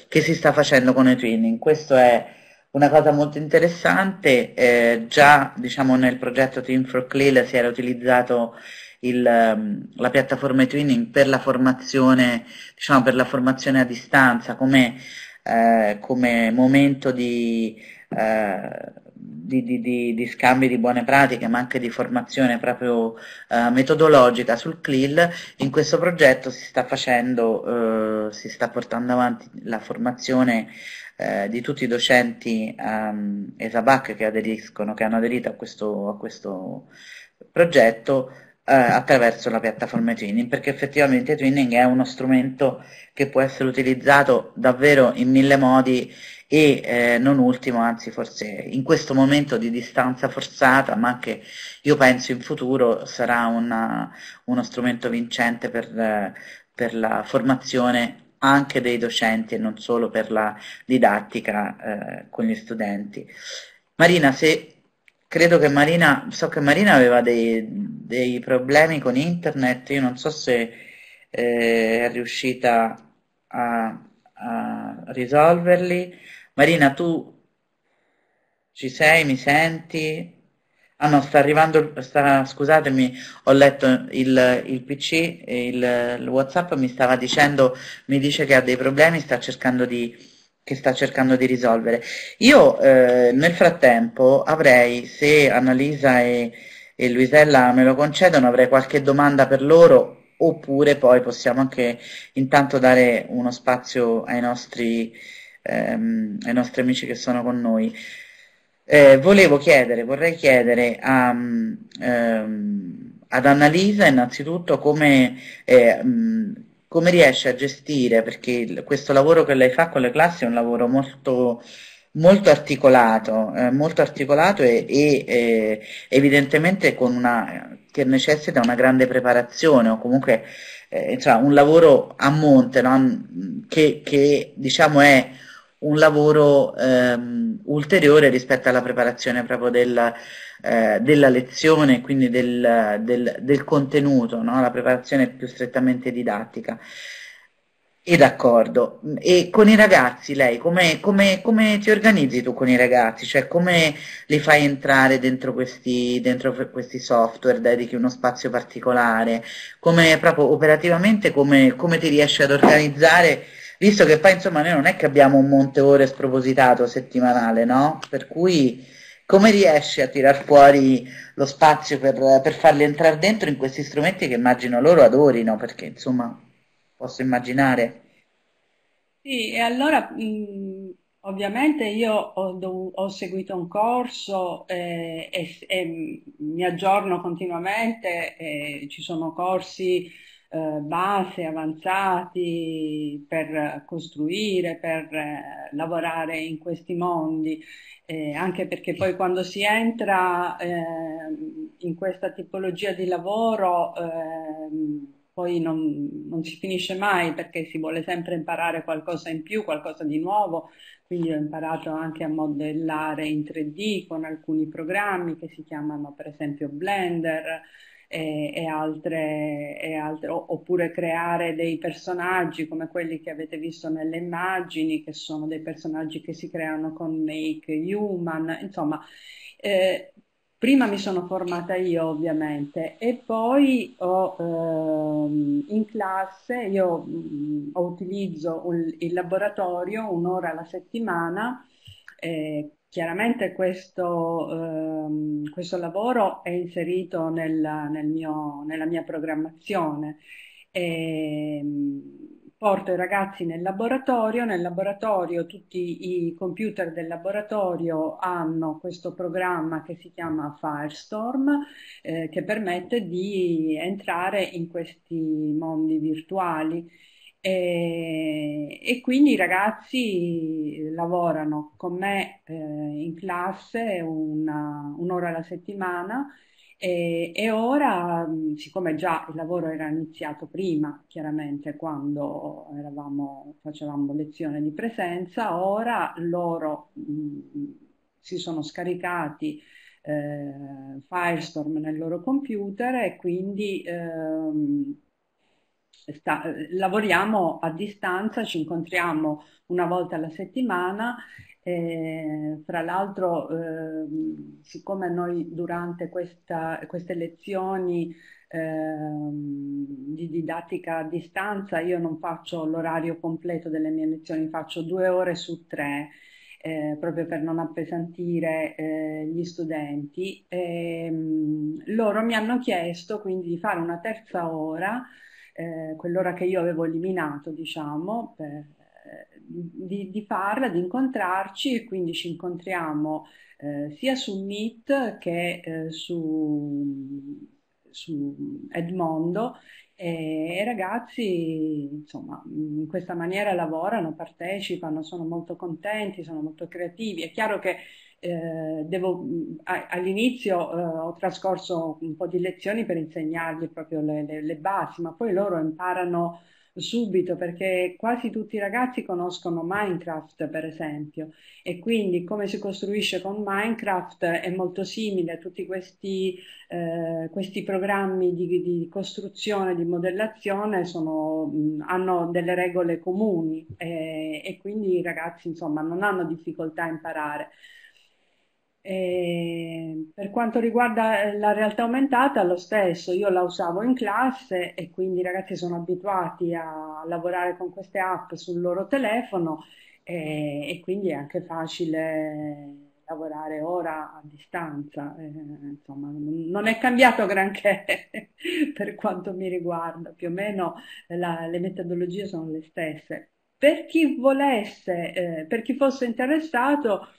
che si sta facendo con i twinning. Questo è una cosa molto interessante, eh, già diciamo, nel progetto Team for Clil si era utilizzato il, ehm, la piattaforma Twinning per la formazione, diciamo, per la formazione a distanza come, eh, come momento di, eh, di, di, di, scambi di buone pratiche ma anche di formazione proprio eh, metodologica sul CLIL. In questo progetto si sta facendo, eh, si sta portando avanti la formazione eh, di tutti i docenti um, ehm, ESABAC che aderiscono, che hanno aderito a questo, a questo progetto eh, attraverso la piattaforma Twinning, perché effettivamente Twinning è uno strumento che può essere utilizzato davvero in mille modi e eh, non ultimo, anzi forse in questo momento di distanza forzata, ma anche io penso in futuro sarà una, uno strumento vincente per, eh, per la formazione anche dei docenti e non solo per la didattica eh, con gli studenti. Marina, se, credo che Marina, so che Marina aveva dei, dei problemi con internet, io non so se eh, è riuscita a, a risolverli. Marina, tu ci sei, mi senti? Ah no, sta arrivando, sta, scusatemi, ho letto il, il PC, il, il, Whatsapp mi stava dicendo, mi dice che ha dei problemi, sta cercando di, che sta cercando di risolvere. Io eh, nel frattempo avrei, se Annalisa e, e Luisella me lo concedono, avrei qualche domanda per loro oppure poi possiamo anche intanto dare uno spazio ai nostri, ehm, ai nostri amici che sono con noi. Eh, volevo chiedere, vorrei chiedere a, um, ehm, ad Annalisa innanzitutto come, eh, um, come riesce a gestire, perché il, questo lavoro che lei fa con le classi è un lavoro molto, molto articolato, eh, molto articolato e, e eh, evidentemente una, che necessita una grande preparazione o comunque eh, insomma, un lavoro a monte no? che, che diciamo è un lavoro ehm, ulteriore rispetto alla preparazione proprio della, eh, della lezione, quindi del, del, del contenuto, no? la preparazione più strettamente didattica. E d'accordo. E con i ragazzi lei come, come, come, ti organizzi tu con i ragazzi? Cioè come li fai entrare dentro questi, dentro questi software, dedichi uno spazio particolare? Come proprio operativamente come, come ti riesci ad organizzare? visto che poi insomma noi non è che abbiamo un monte ore spropositato settimanale, no? Per cui come riesci a tirar fuori lo spazio per, per farli entrare dentro in questi strumenti che immagino loro adorino, perché insomma posso immaginare. Sì, e allora mh, mm, ovviamente io ho, ho, seguito un corso eh, e, e, mi aggiorno continuamente, eh, ci sono corsi eh, base, avanzati per costruire, per eh, lavorare in questi mondi, eh, anche perché poi quando si entra ehm, in questa tipologia di lavoro ehm, poi non, non, si finisce mai perché si vuole sempre imparare qualcosa in più, qualcosa di nuovo. Quindi ho imparato anche a modellare in 3D con alcuni programmi che si chiamano per esempio Blender, e, e altre, e altre oppure creare dei personaggi come quelli che avete visto nelle immagini, che sono dei personaggi che si creano con Make Human, insomma. Eh, prima mi sono formata io ovviamente e poi ho, ehm, in classe io mh, mm, utilizzo un, il laboratorio un'ora alla settimana eh, Chiaramente questo, ehm, questo, lavoro è inserito nella, nel mio, nella mia programmazione. E, ehm, porto i ragazzi nel laboratorio, nel laboratorio tutti i computer del laboratorio hanno questo programma che si chiama Firestorm eh, che permette di entrare in questi mondi virtuali e, eh, e, quindi i ragazzi lavorano con me eh, in classe una, un'ora alla settimana e, eh, e, ora, siccome già il lavoro era iniziato prima, chiaramente quando eravamo, facevamo lezione di presenza, ora loro mh, si sono scaricati eh, Firestorm nel loro computer e quindi... Ehm, sta, eh, lavoriamo a distanza, ci incontriamo una volta alla settimana e, eh, fra l'altro, eh, siccome noi durante questa, queste lezioni eh, di didattica a distanza io non faccio l'orario completo delle mie lezioni, faccio due ore su tre. Eh, proprio per non appesantire eh, gli studenti, e, ehm, loro mi hanno chiesto quindi di fare una terza ora eh, quell'ora che io avevo eliminato, diciamo, per, eh, di, di, farla, di incontrarci e quindi ci incontriamo eh, sia su Meet che eh, su, su Edmondo e i ragazzi insomma in questa maniera lavorano, partecipano, sono molto contenti, sono molto creativi. È chiaro che eh, devo, a, all'inizio eh, ho trascorso un po' di lezioni per insegnargli proprio le, le, le, basi, ma poi loro imparano subito perché quasi tutti i ragazzi conoscono Minecraft per esempio e quindi come si costruisce con Minecraft è molto simile a tutti questi, eh, questi programmi di, di, costruzione, di modellazione sono, hanno delle regole comuni eh, e quindi i ragazzi insomma non hanno difficoltà a imparare. E ehm, per quanto riguarda eh, la realtà aumentata, lo stesso, io la usavo in classe e quindi i ragazzi sono abituati a lavorare con queste app sul loro telefono e, eh, e quindi è anche facile lavorare ora a distanza, eh, insomma non è cambiato granché per quanto mi riguarda, più o meno la, le metodologie sono le stesse. Per chi volesse, eh, per chi fosse interessato,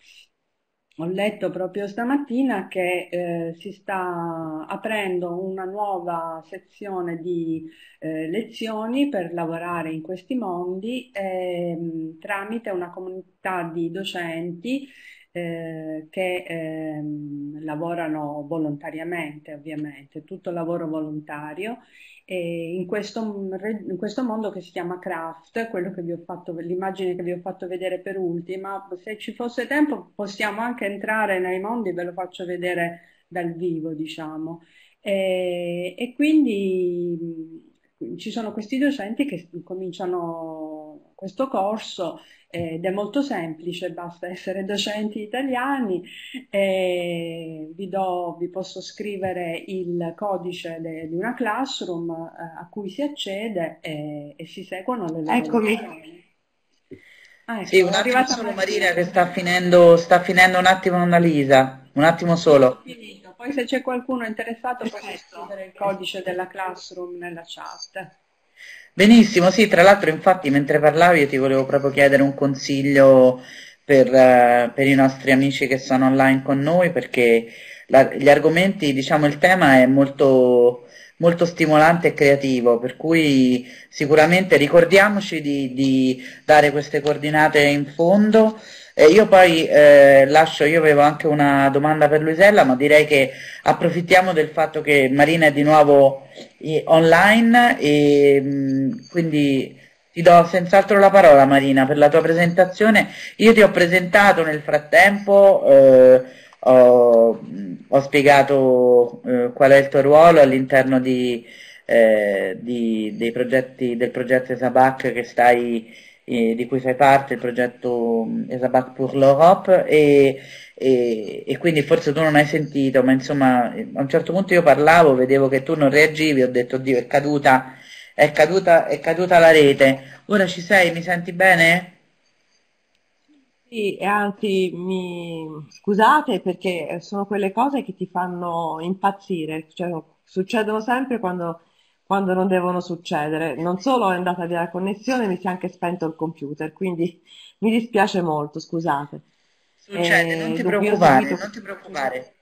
ho letto proprio stamattina che eh, si sta aprendo una nuova sezione di eh, lezioni per lavorare in questi mondi eh, tramite una comunità di docenti eh, che ehm, lavorano volontariamente, ovviamente, tutto lavoro volontario. E in, questo, in questo mondo che si chiama craft, quello che vi ho fatto, l'immagine che vi ho fatto vedere per ultima, se ci fosse tempo possiamo anche entrare nei mondi, ve lo faccio vedere dal vivo, diciamo. e, e quindi ci sono questi docenti che cominciano questo corso ed è molto semplice, basta essere docenti italiani, vi, do, vi, posso scrivere il codice de, di una classroom eh, a cui si accede e, e si seguono le lezioni. Eccomi. Lezioni. Ah, ecco, sì, un attimo solo Marina che sta finendo, sta finendo un attimo Annalisa, un attimo solo. Quindi, poi se c'è qualcuno interessato può scrivere il codice della Classroom nella chat. Benissimo, sì, tra l'altro infatti mentre parlavi io ti volevo proprio chiedere un consiglio per, eh, per i nostri amici che sono online con noi perché la, gli argomenti, diciamo il tema è molto, molto stimolante e creativo, per cui sicuramente ricordiamoci di, di dare queste coordinate in fondo eh, io poi eh, lascio, io avevo anche una domanda per Luisella, ma direi che approfittiamo del fatto che Marina è di nuovo eh, online e mh, mm, quindi ti do senz'altro la parola Marina per la tua presentazione. Io ti ho presentato nel frattempo, eh, ho, ho, spiegato eh, qual è il tuo ruolo all'interno di, eh, di, del progetto Sabac che stai eh, di cui fai parte, il progetto mm, Esabat pour l'Europe, e, e, e, quindi forse tu non hai sentito, ma insomma a un certo punto io parlavo, vedevo che tu non reagivi, ho detto oddio è caduta, è caduta, è caduta la rete, ora ci sei, mi senti bene? Sì, e anzi mi scusate perché sono quelle cose che ti fanno impazzire, cioè, succedono sempre quando quando non devono succedere. Non solo è andata via la connessione, mi si è anche spento il computer, quindi mi dispiace molto, scusate. Succede, eh, non, ti preoccupare, subito... non ti preoccupare.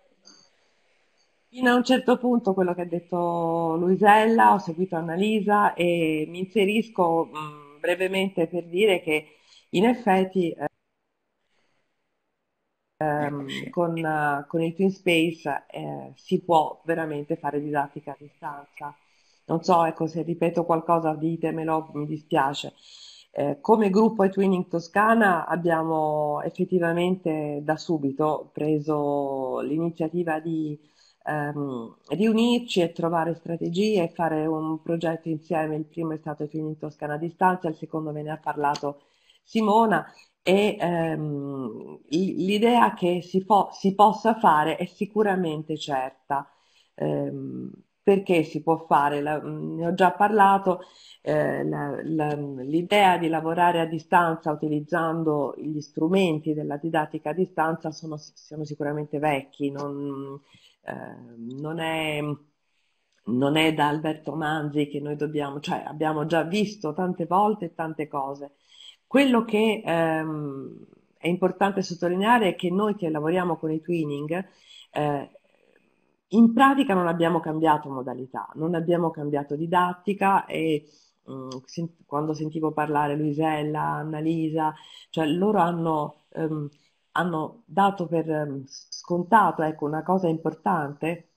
Fino a un certo punto quello che ha detto Luisella, ho seguito Annalisa e mi inserisco mh, mm, brevemente per dire che in effetti eh, ehm, con, eh, con, il Twin Space eh, si può veramente fare didattica a distanza non so, ecco, se ripeto qualcosa ditemelo, mi dispiace. Eh, come gruppo eTwinning Toscana abbiamo effettivamente da subito preso l'iniziativa di ehm, riunirci e trovare strategie e fare un progetto insieme. Il primo è stato eTwinning Toscana a distanza, il secondo me ne ha parlato Simona e ehm, l'idea che si, si, possa fare è sicuramente certa. Ehm, perché si può fare, la, mm, ne ho già parlato, eh, la, la, l'idea di lavorare a distanza utilizzando gli strumenti della didattica a distanza sono, sono sicuramente vecchi, non, eh, non, è, non, è, da Alberto Manzi che noi dobbiamo, cioè abbiamo già visto tante volte tante cose. Quello che ehm, è importante sottolineare è che noi che lavoriamo con i twinning eh, in pratica non abbiamo cambiato modalità, non abbiamo cambiato didattica e mm, quando sentivo parlare Luisella, Annalisa, cioè loro hanno, um, hanno dato per um, scontato ecco, una cosa importante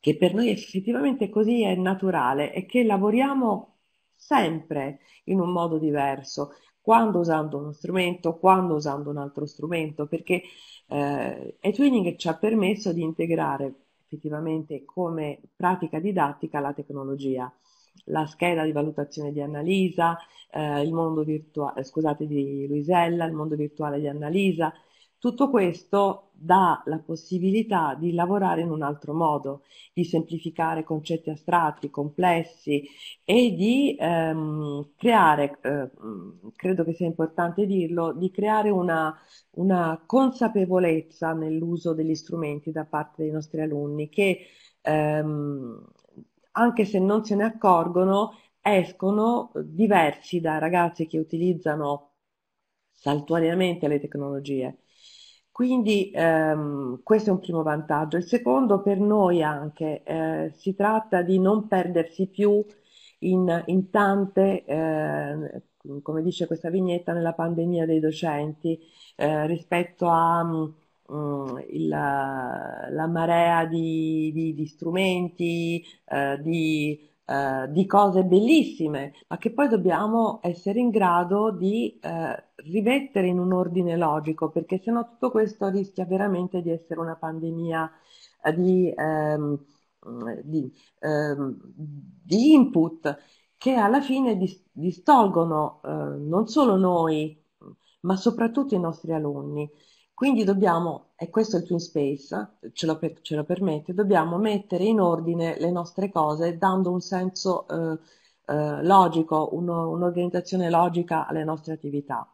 che per noi effettivamente così è naturale e che lavoriamo sempre in un modo diverso, quando usando uno strumento, quando usando un altro strumento, perché eh, e-twinning ci ha permesso di integrare effettivamente come pratica didattica la tecnologia la scheda di valutazione di Annalisa, eh, il mondo virtuale, scusate di Luisella, il mondo virtuale di Annalisa, tutto questo dà la possibilità di lavorare in un altro modo, di semplificare concetti astratti, complessi e di ehm, creare, eh, credo che sia importante dirlo, di creare una, una consapevolezza nell'uso degli strumenti da parte dei nostri alunni che ehm, anche se non se ne accorgono escono diversi da ragazzi che utilizzano saltuariamente le tecnologie quindi ehm, questo è un primo vantaggio. Il secondo per noi anche, eh, si tratta di non perdersi più in, in tante, eh, come dice questa vignetta, nella pandemia dei docenti eh, rispetto a... Mm, mm, il, la marea di, di, di strumenti, eh, di eh, di cose bellissime, ma che poi dobbiamo essere in grado di eh, rimettere in un ordine logico, perché sennò tutto questo rischia veramente di essere una pandemia eh, di, ehm, di, ehm, di input che alla fine distolgono eh, non solo noi, ma soprattutto i nostri alunni. Quindi dobbiamo, e questo è il Twin Space, ce lo, ce lo permette, dobbiamo mettere in ordine le nostre cose dando un senso eh, eh, logico, uno, un'organizzazione logica alle nostre attività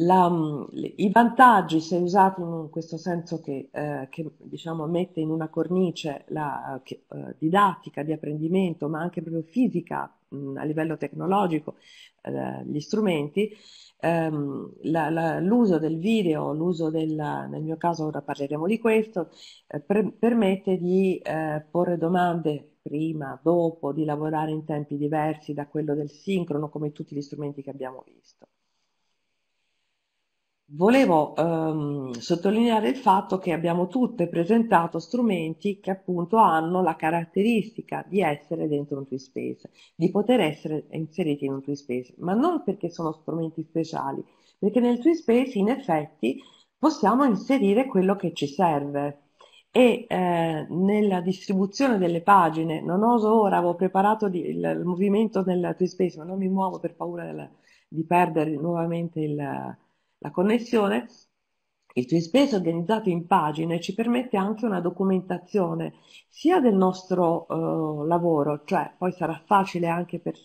la, mm, i vantaggi, se usati in questo senso che, eh, che diciamo, mette in una cornice la, che, eh, didattica di apprendimento, ma anche proprio fisica mh, mm, a livello tecnologico, eh, gli strumenti, ehm, la, l'uso del video, l'uso del, nel mio caso ora parleremo di questo, eh, pre- permette di eh, porre domande prima, dopo, di lavorare in tempi diversi da quello del sincrono, come tutti gli strumenti che abbiamo visto. Volevo ehm, sottolineare il fatto che abbiamo tutte presentato strumenti che appunto hanno la caratteristica di essere dentro un free space, di poter essere inseriti in un free space, ma non perché sono strumenti speciali, perché nel free space in effetti possiamo inserire quello che ci serve e eh, nella distribuzione delle pagine, non oso ora, avevo preparato il, il, movimento del free space, ma non mi muovo per paura del, di perdere nuovamente il la connessione il TwinSpace organizzato in pagine ci permette anche una documentazione sia del nostro eh, lavoro, cioè poi sarà facile anche per,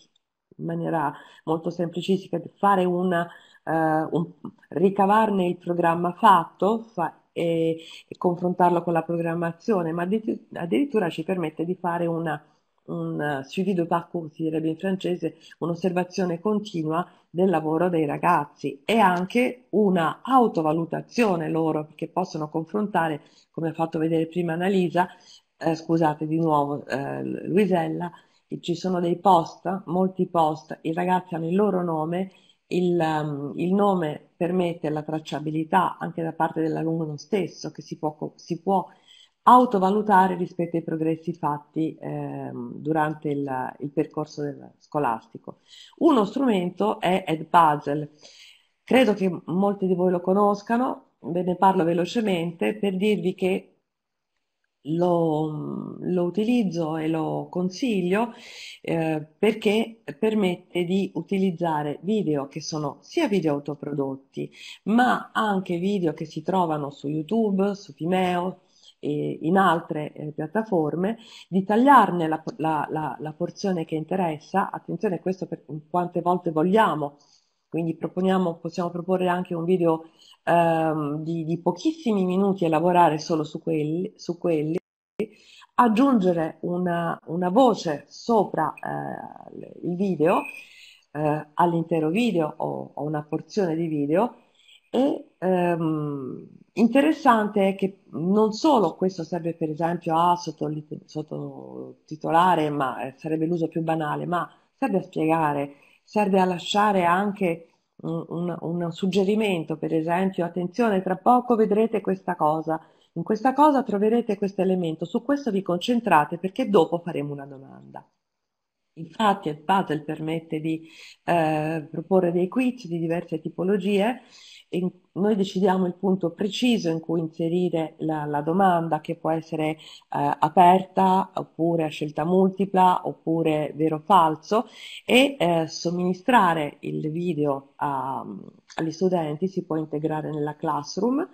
in maniera molto semplicistica fare una, eh, un, ricavarne il programma fatto fa, e, e confrontarlo con la programmazione, ma addirittura ci permette di fare una un eh, suivi de parcours, si direbbe in francese, un'osservazione continua del lavoro dei ragazzi e anche una autovalutazione loro perché possono confrontare, come ha fatto vedere prima Annalisa, eh, scusate di nuovo eh, Luisella, ci sono dei post, molti post, i ragazzi hanno il loro nome, il, um, il nome permette la tracciabilità anche da parte dell'alunno stesso che si può, si può autovalutare rispetto ai progressi fatti eh, durante il, il percorso del, scolastico. Uno strumento è Edpuzzle. Credo che molti di voi lo conoscano, ve ne parlo velocemente per dirvi che lo, lo utilizzo e lo consiglio eh, perché permette di utilizzare video che sono sia video autoprodotti ma anche video che si trovano su YouTube, su Vimeo, e in altre eh, piattaforme, di tagliarne la, la, la, la, porzione che interessa, attenzione questo per quante volte vogliamo, quindi possiamo proporre anche un video ehm, di, di, pochissimi minuti e lavorare solo su quelli, su quelli aggiungere una, una, voce sopra eh, il video, eh, all'intero video o, o, una porzione di video e ehm, Interessante è che non solo questo serve per esempio a sottotitolare, ma eh, sarebbe l'uso più banale, ma serve a spiegare, serve a lasciare anche un, un, un, suggerimento, per esempio, attenzione, tra poco vedrete questa cosa, in questa cosa troverete questo elemento, su questo vi concentrate perché dopo faremo una domanda. Infatti il puzzle permette di eh, proporre dei quiz di diverse tipologie e noi decidiamo il punto preciso in cui inserire la, la domanda che può essere eh, aperta oppure a scelta multipla oppure vero o falso e eh, somministrare il video a, agli studenti, si può integrare nella classroom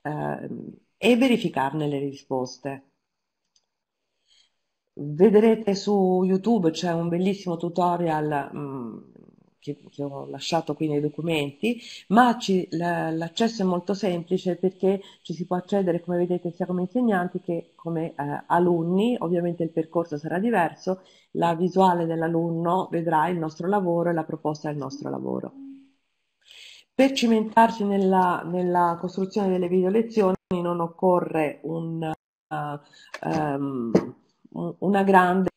ehm, e verificarne le risposte. Vedrete su YouTube c'è un bellissimo tutorial mh, mm, che, che, ho lasciato qui nei documenti, ma ci, la, l'accesso è molto semplice perché ci si può accedere, come vedete, sia come insegnanti che come eh, alunni. Ovviamente il percorso sarà diverso, la visuale dell'alunno vedrà il nostro lavoro e la proposta del nostro lavoro. Per cimentarsi nella, nella costruzione delle video lezioni non occorre un uh, um, una grande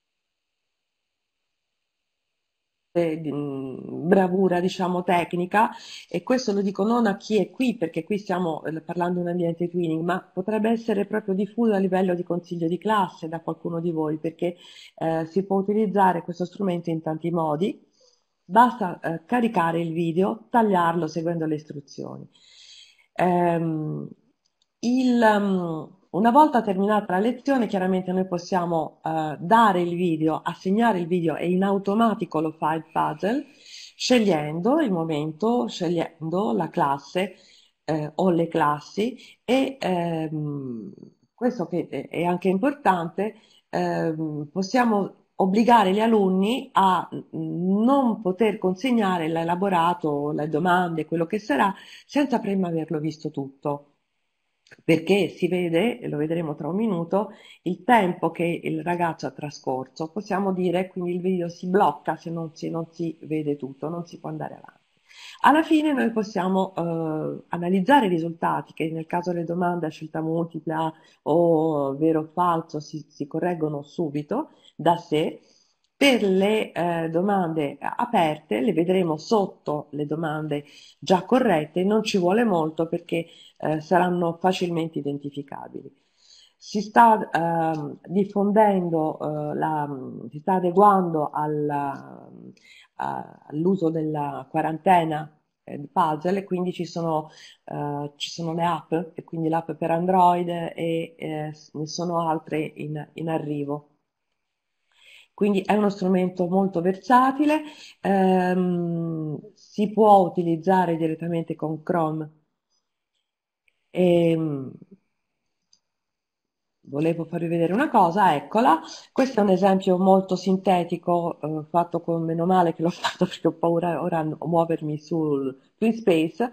mm, bravura diciamo tecnica e questo lo dico non a chi è qui perché qui stiamo eh, parlando di un ambiente twinning ma potrebbe essere proprio diffuso a livello di consiglio di classe da qualcuno di voi perché eh, si può utilizzare questo strumento in tanti modi basta eh, caricare il video tagliarlo seguendo le istruzioni ehm, il, um, una volta terminata la lezione, chiaramente noi possiamo eh, dare il video, assegnare il video e in automatico lo fa il puzzle, scegliendo il momento, scegliendo la classe eh, o le classi e ehm, questo che eh, è anche importante, ehm, possiamo obbligare gli alunni a mm, non poter consegnare l'elaborato, le domande, quello che sarà, senza prima averlo visto tutto perché si vede, e lo vedremo tra un minuto, il tempo che il ragazzo ha trascorso. Possiamo dire quindi il video si blocca se non si, non si vede tutto, non si può andare avanti. Alla fine noi possiamo eh, analizzare i risultati che nel caso delle domande a scelta multipla o vero o falso si, si correggono subito da sé per le eh, domande aperte le vedremo sotto le domande già corrette, non ci vuole molto perché eh, saranno facilmente identificabili. Si sta ehm, eh, diffondendo, la, si sta adeguando eh, all'uso della quarantena eh, puzzle quindi ci sono, uh, ci sono, le app quindi l'app per Android e eh, ne sono altre in, in arrivo. Quindi è uno strumento molto versatile, ehm, si può utilizzare direttamente con Chrome. E, ehm, volevo farvi vedere una cosa, eccola, questo è un esempio molto sintetico eh, fatto con meno male che l'ho fatto perché ho paura ora a muovermi sul Free Space,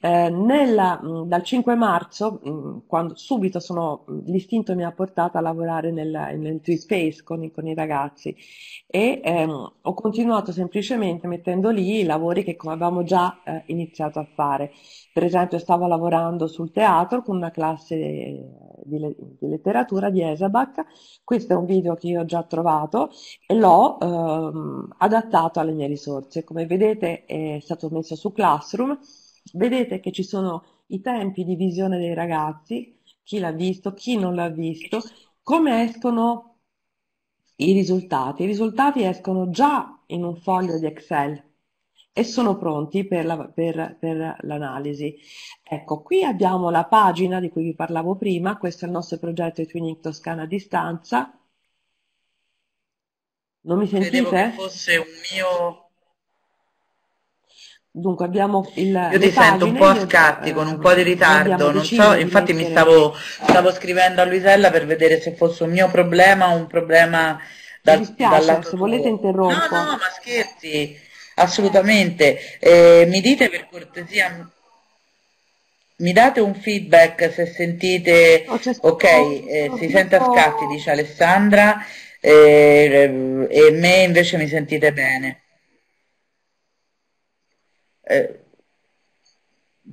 eh, nella, dal 5 marzo, quando subito sono, l'istinto mi ha portato a lavorare nel, nel Free Space con, con, i ragazzi e ehm, ho continuato semplicemente mettendo lì i lavori che avevamo già eh, iniziato a fare. Per esempio stavo lavorando sul teatro con una classe di, di letteratura di Esabac, questo è un video che io ho già trovato e l'ho ehm, adattato alle mie risorse. Come vedete è stato messo su classe Classroom, vedete che ci sono i tempi di visione dei ragazzi, chi l'ha visto, chi non l'ha visto, come escono i risultati. I risultati escono già in un foglio di Excel e sono pronti per, la, per, per l'analisi. Ecco, qui abbiamo la pagina di cui vi parlavo prima, questo è il nostro progetto di Twinning Toscana a distanza. Non mi sentite? Credevo che fosse un mio Dunque abbiamo il... Io ti sento un po' a scatti, con un po' di ritardo, so, infatti mi stavo, stavo, scrivendo a Luisella per vedere se fosse un mio problema o un problema da, Mi dispiace, se volete interrompo. No, no, ma scherzi, assolutamente. Eh, mi dite per cortesia, mi date un feedback se sentite... Oh, ok, eh, si sente a scatti, dice Alessandra, eh, e me invece mi sentite bene. Eh,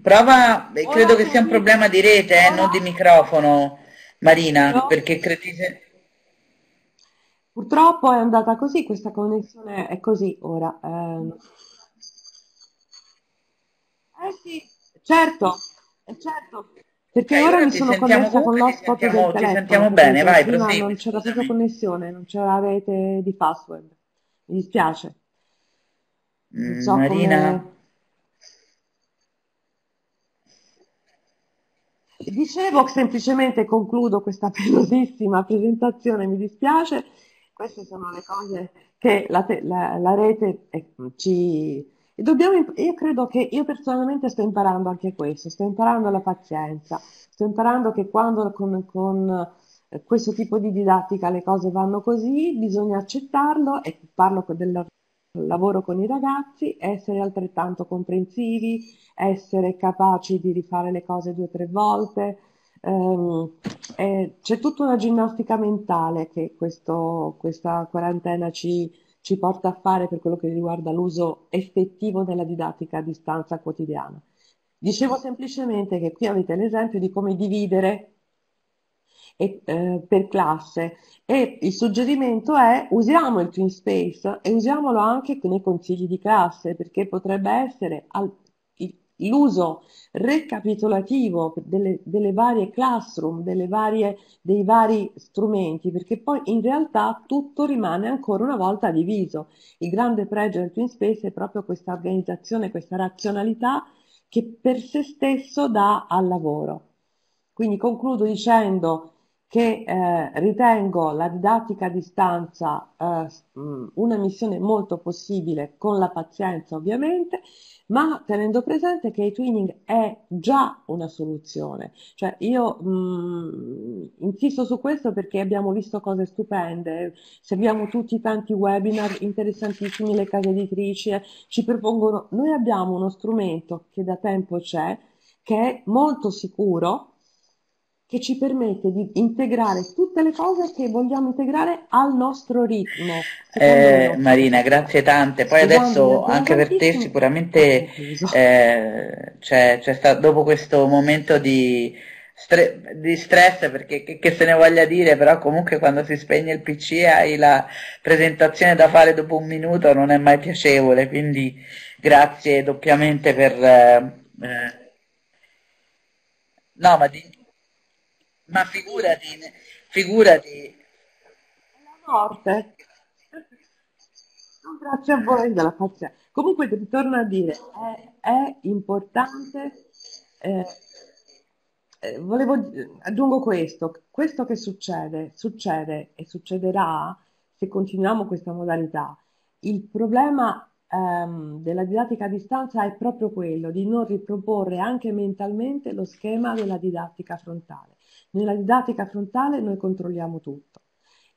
prova, credo che sia un problema di rete, eh, non di microfono, Marina, perché credi se... Purtroppo è andata così, questa connessione è così ora. Eh, eh sì, certo, eh, certo. Perché okay, ora mi sono connessa con l'hotspot del telefono. Ci sentiamo bene, vai, prosegui. Non c'era proprio connessione, non c'era la rete di password. Mi dispiace. Non so mm, Marina, come... Dicevo semplicemente, concludo questa pelosissima presentazione, mi dispiace, queste sono le cose che la, la, la rete eh, ci... Dobbiamo, io credo che io personalmente sto imparando anche questo, sto imparando la pazienza, sto imparando che quando con, con eh, questo tipo di didattica le cose vanno così, bisogna accettarlo e parlo dell'articolo lavoro con i ragazzi, essere altrettanto comprensivi, essere capaci di rifare le cose due o tre volte. Um, eh, c'è tutta una ginnastica mentale che questo, questa quarantena ci, ci porta a fare per quello che riguarda l'uso effettivo della didattica a distanza quotidiana. Dicevo semplicemente che qui avete l'esempio di come dividere e, eh, per classe e il suggerimento è usiamo il Twin Space e usiamolo anche nei consigli di classe perché potrebbe essere al, l'uso recapitolativo delle, delle, varie classroom, delle varie, dei vari strumenti, perché poi in realtà tutto rimane ancora una volta diviso. Il grande pregio del Twin Space è proprio questa organizzazione, questa razionalità che per se stesso dà al lavoro. Quindi concludo dicendo che eh, ritengo la didattica a distanza eh, mm, una missione molto possibile con la pazienza ovviamente, ma tenendo presente che il twinning è già una soluzione. Cioè io mh, mm, insisto su questo perché abbiamo visto cose stupende, seguiamo tutti tanti webinar interessantissimi, le case editrici eh, ci propongono, noi abbiamo uno strumento che da tempo c'è, che è molto sicuro, che ci permette di integrare tutte le cose che vogliamo integrare al nostro ritmo. Eh, Marina, grazie tante. Poi Scusami, adesso anche per te sicuramente eh, c'è, c'è stato, dopo questo momento di, stre- di stress, perché che, che, se ne voglia dire, però comunque quando si spegne il PC hai la presentazione da fare dopo un minuto, non è mai piacevole, quindi grazie doppiamente per... Eh, eh. no, ma di, ma figurati, figurati. La morte. Non grazie a voi della faccia. Comunque ti ritorno a dire, è, è importante, eh, eh, volevo, aggiungo questo, questo che succede, succede e succederà se continuiamo questa modalità. Il problema ehm, della didattica a distanza è proprio quello di non riproporre anche mentalmente lo schema della didattica frontale. Nella didattica frontale noi controlliamo tutto.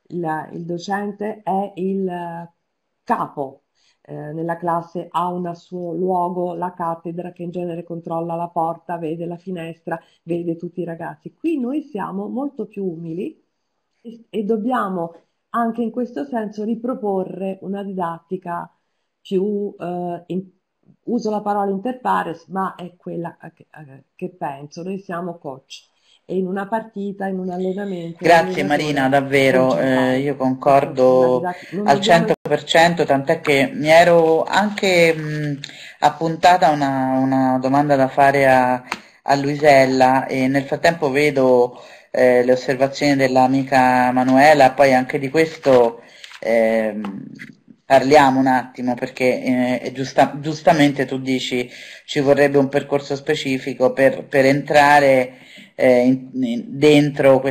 Il, il docente è il capo eh, nella classe, ha un suo luogo, la cattedra che in genere controlla la porta, vede la finestra, vede tutti i ragazzi. Qui noi siamo molto più umili e, e dobbiamo anche in questo senso riproporre una didattica più, eh, in, uso la parola interpares, ma è quella che, che penso, noi siamo coach e in una partita, in un allenamento. Grazie Marina, davvero, eh, io concordo al 100%, tant'è che mi ero anche mh, appuntata una, una, domanda da fare a, a, Luisella e nel frattempo vedo eh, le osservazioni dell'amica Manuela, poi anche di questo eh, parliamo un attimo perché eh, giusta, giustamente tu dici ci vorrebbe un percorso specifico per, per entrare eh, in, in, dentro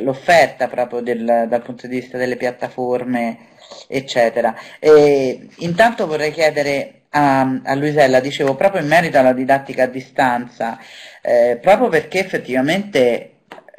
l'offerta proprio del, dal punto di vista delle piattaforme eccetera. E, intanto vorrei chiedere a, a, Luisella, dicevo proprio in merito alla didattica a distanza, eh, proprio perché effettivamente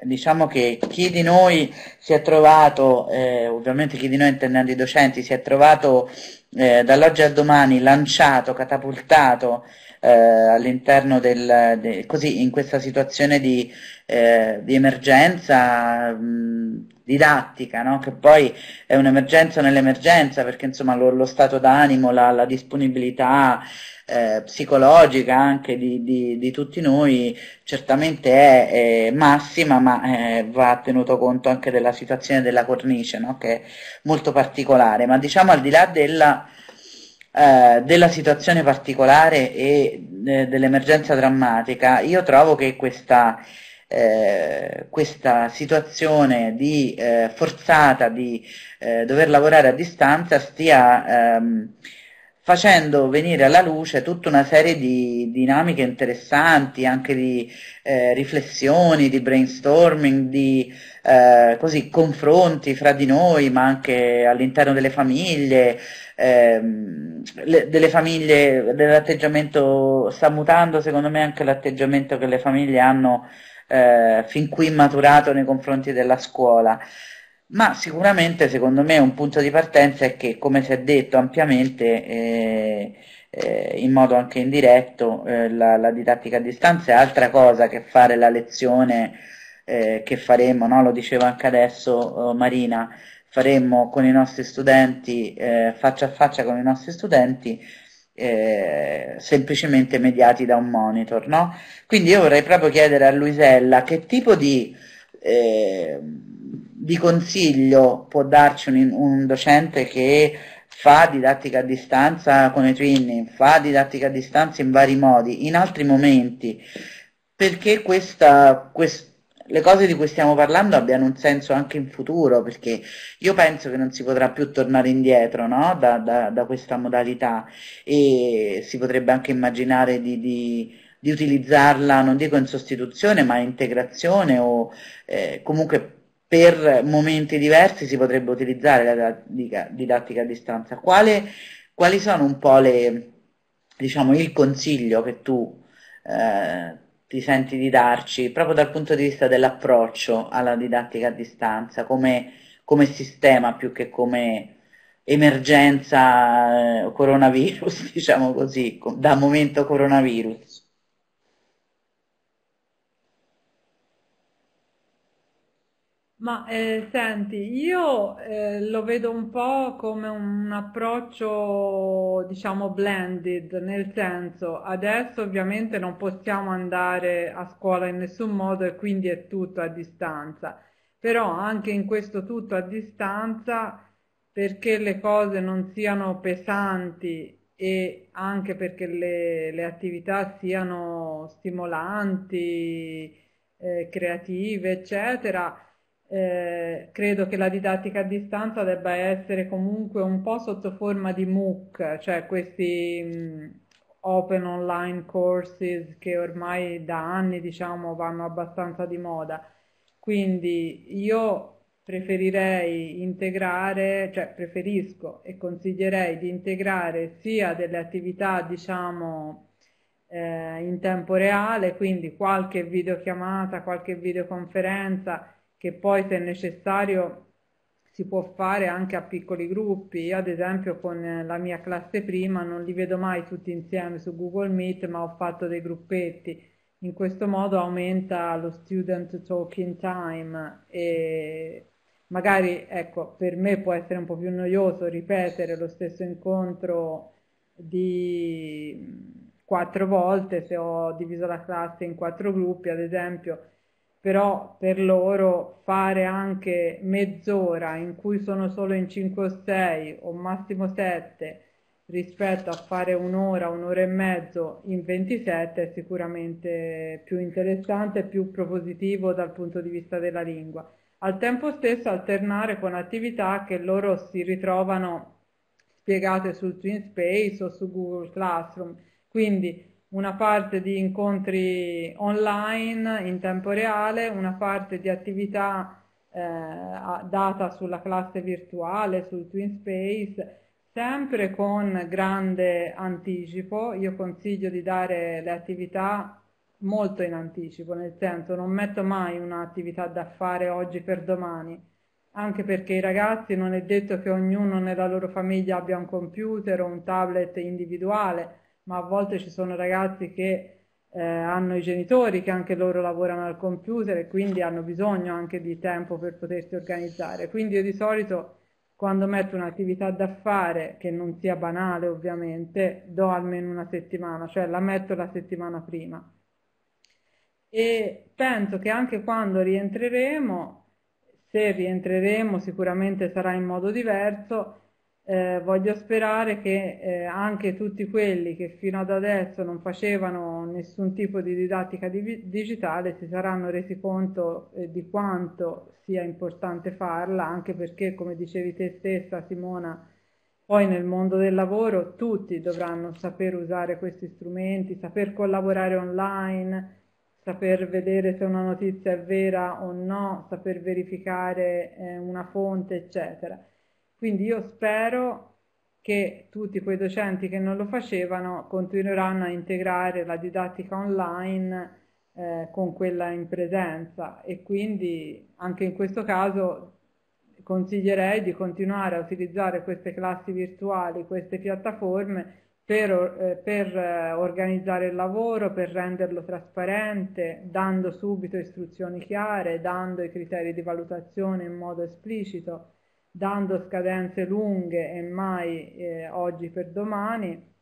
diciamo che chi di noi si è trovato, eh, ovviamente chi di noi intendendo i docenti, si è trovato eh, dall'oggi al domani lanciato, catapultato eh, all'interno del, de, così in questa situazione di, eh, di emergenza, mh, didattica, no? che poi è un'emergenza nell'emergenza, perché insomma, lo, lo, stato d'animo, la, la disponibilità eh, psicologica anche di, di, di, tutti noi certamente è, è massima, ma eh, va tenuto conto anche della situazione della cornice, no? che è molto particolare. Ma diciamo al di là della eh, della situazione particolare e eh, dell'emergenza drammatica, io trovo che questa eh, questa situazione di, eh, forzata di eh, dover lavorare a distanza stia ehm, facendo venire alla luce tutta una serie di dinamiche interessanti, anche di eh, riflessioni, di brainstorming, di eh, così, confronti fra di noi, ma anche all'interno delle famiglie, ehm, le, delle famiglie, dell'atteggiamento sta mutando secondo me anche l'atteggiamento che le famiglie hanno eh, fin qui maturato nei confronti della scuola. Ma sicuramente secondo me un punto di partenza è che, come si è detto ampiamente, eh, eh, in modo anche indiretto, eh, la, la, didattica a distanza è altra cosa che fare la lezione eh, che faremo, no? lo diceva anche adesso eh, Marina, faremmo con i nostri studenti, faccia a faccia con i nostri studenti, eh, semplicemente mediati da un monitor. No? Quindi io vorrei proprio chiedere a Luisella che tipo di, eh, di consiglio può darci un, un docente che fa didattica a distanza con i twinning, fa didattica a distanza in vari modi, in altri momenti, perché questa, quest, le cose di cui stiamo parlando abbiano un senso anche in futuro, perché io penso che non si potrà più tornare indietro no? da, da, da, questa modalità e si potrebbe anche immaginare di, di, di utilizzarla, non dico in sostituzione, ma in integrazione o eh, comunque per momenti diversi si potrebbe utilizzare la didattica a distanza. Quale, quali sono un po' le, diciamo, il consiglio che tu eh, ti senti di darci, proprio dal punto di vista dell'approccio alla didattica a distanza, come, come sistema più che come emergenza eh, coronavirus, diciamo così, da momento coronavirus? Ma eh, senti, io eh, lo vedo un po' come un approccio, diciamo, blended, nel senso, adesso ovviamente non possiamo andare a scuola in nessun modo e quindi è tutto a distanza, però anche in questo tutto a distanza, perché le cose non siano pesanti e anche perché le, le attività siano stimolanti, eh, creative, eccetera, eh, credo che la didattica a distanza debba essere comunque un po' sotto forma di MOOC, cioè questi mh, mm, open online courses che ormai da anni diciamo vanno abbastanza di moda. Quindi io preferirei integrare, cioè preferisco e consiglierei di integrare sia delle attività diciamo eh, in tempo reale, quindi qualche videochiamata, qualche videoconferenza, che poi se necessario si può fare anche a piccoli gruppi. Io ad esempio con eh, la mia classe prima non li vedo mai tutti insieme su Google Meet, ma ho fatto dei gruppetti. In questo modo aumenta lo student talking time e magari ecco, per me può essere un po' più noioso ripetere lo stesso incontro di mm, quattro volte se ho diviso la classe in quattro gruppi, ad esempio però per loro fare anche mezz'ora in cui sono solo in 5 o 6 o massimo 7 rispetto a fare un'ora, un'ora e mezzo in 27 è sicuramente più interessante più propositivo dal punto di vista della lingua. Al tempo stesso alternare con attività che loro si ritrovano spiegate sul Twinspace o su Google Classroom, quindi una parte di incontri online in tempo reale, una parte di attività eh, data sulla classe virtuale, sul Twin Space, sempre con grande anticipo. Io consiglio di dare le attività molto in anticipo, nel senso non metto mai un'attività da fare oggi per domani, anche perché i ragazzi non è detto che ognuno nella loro famiglia abbia un computer o un tablet individuale ma a volte ci sono ragazzi che eh, hanno i genitori che anche loro lavorano al computer e quindi hanno bisogno anche di tempo per potersi organizzare. Quindi io di solito quando metto un'attività da fare, che non sia banale ovviamente, do almeno una settimana, cioè la metto la settimana prima. E penso che anche quando rientreremo, se rientreremo sicuramente sarà in modo diverso, eh, voglio sperare che eh, anche tutti quelli che fino ad adesso non facevano nessun tipo di didattica di, digitale si saranno resi conto eh, di quanto sia importante farla, anche perché, come dicevi te stessa Simona, poi nel mondo del lavoro tutti dovranno saper usare questi strumenti, saper collaborare online, saper vedere se una notizia è vera o no, saper verificare eh, una fonte, eccetera. Quindi io spero che tutti quei docenti che non lo facevano continueranno a integrare la didattica online eh, con quella in presenza e quindi anche in questo caso consiglierei di continuare a utilizzare queste classi virtuali, queste piattaforme per, eh, per eh, organizzare il lavoro, per renderlo trasparente, dando subito istruzioni chiare, dando i criteri di valutazione in modo esplicito dando scadenze lunghe e mai eh, oggi per domani,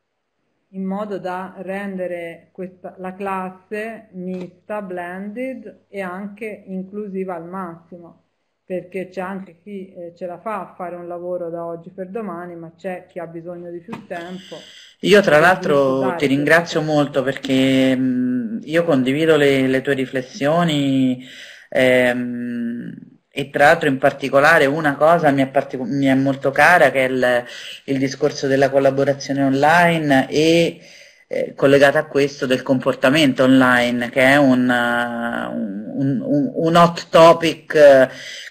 in modo da rendere questa, la classe mista, blended e anche inclusiva al massimo, perché c'è anche chi eh, ce la fa a fare un lavoro da oggi per domani, ma c'è chi ha bisogno di più tempo. Io tra l'altro ti ringrazio perché... molto perché mh, mm, io condivido le, le tue riflessioni. Ehm, e tra l'altro in particolare una cosa mi è, mi è molto cara che è il, il, discorso della collaborazione online e eh, collegata a questo del comportamento online che è un, uh, un, un, un hot topic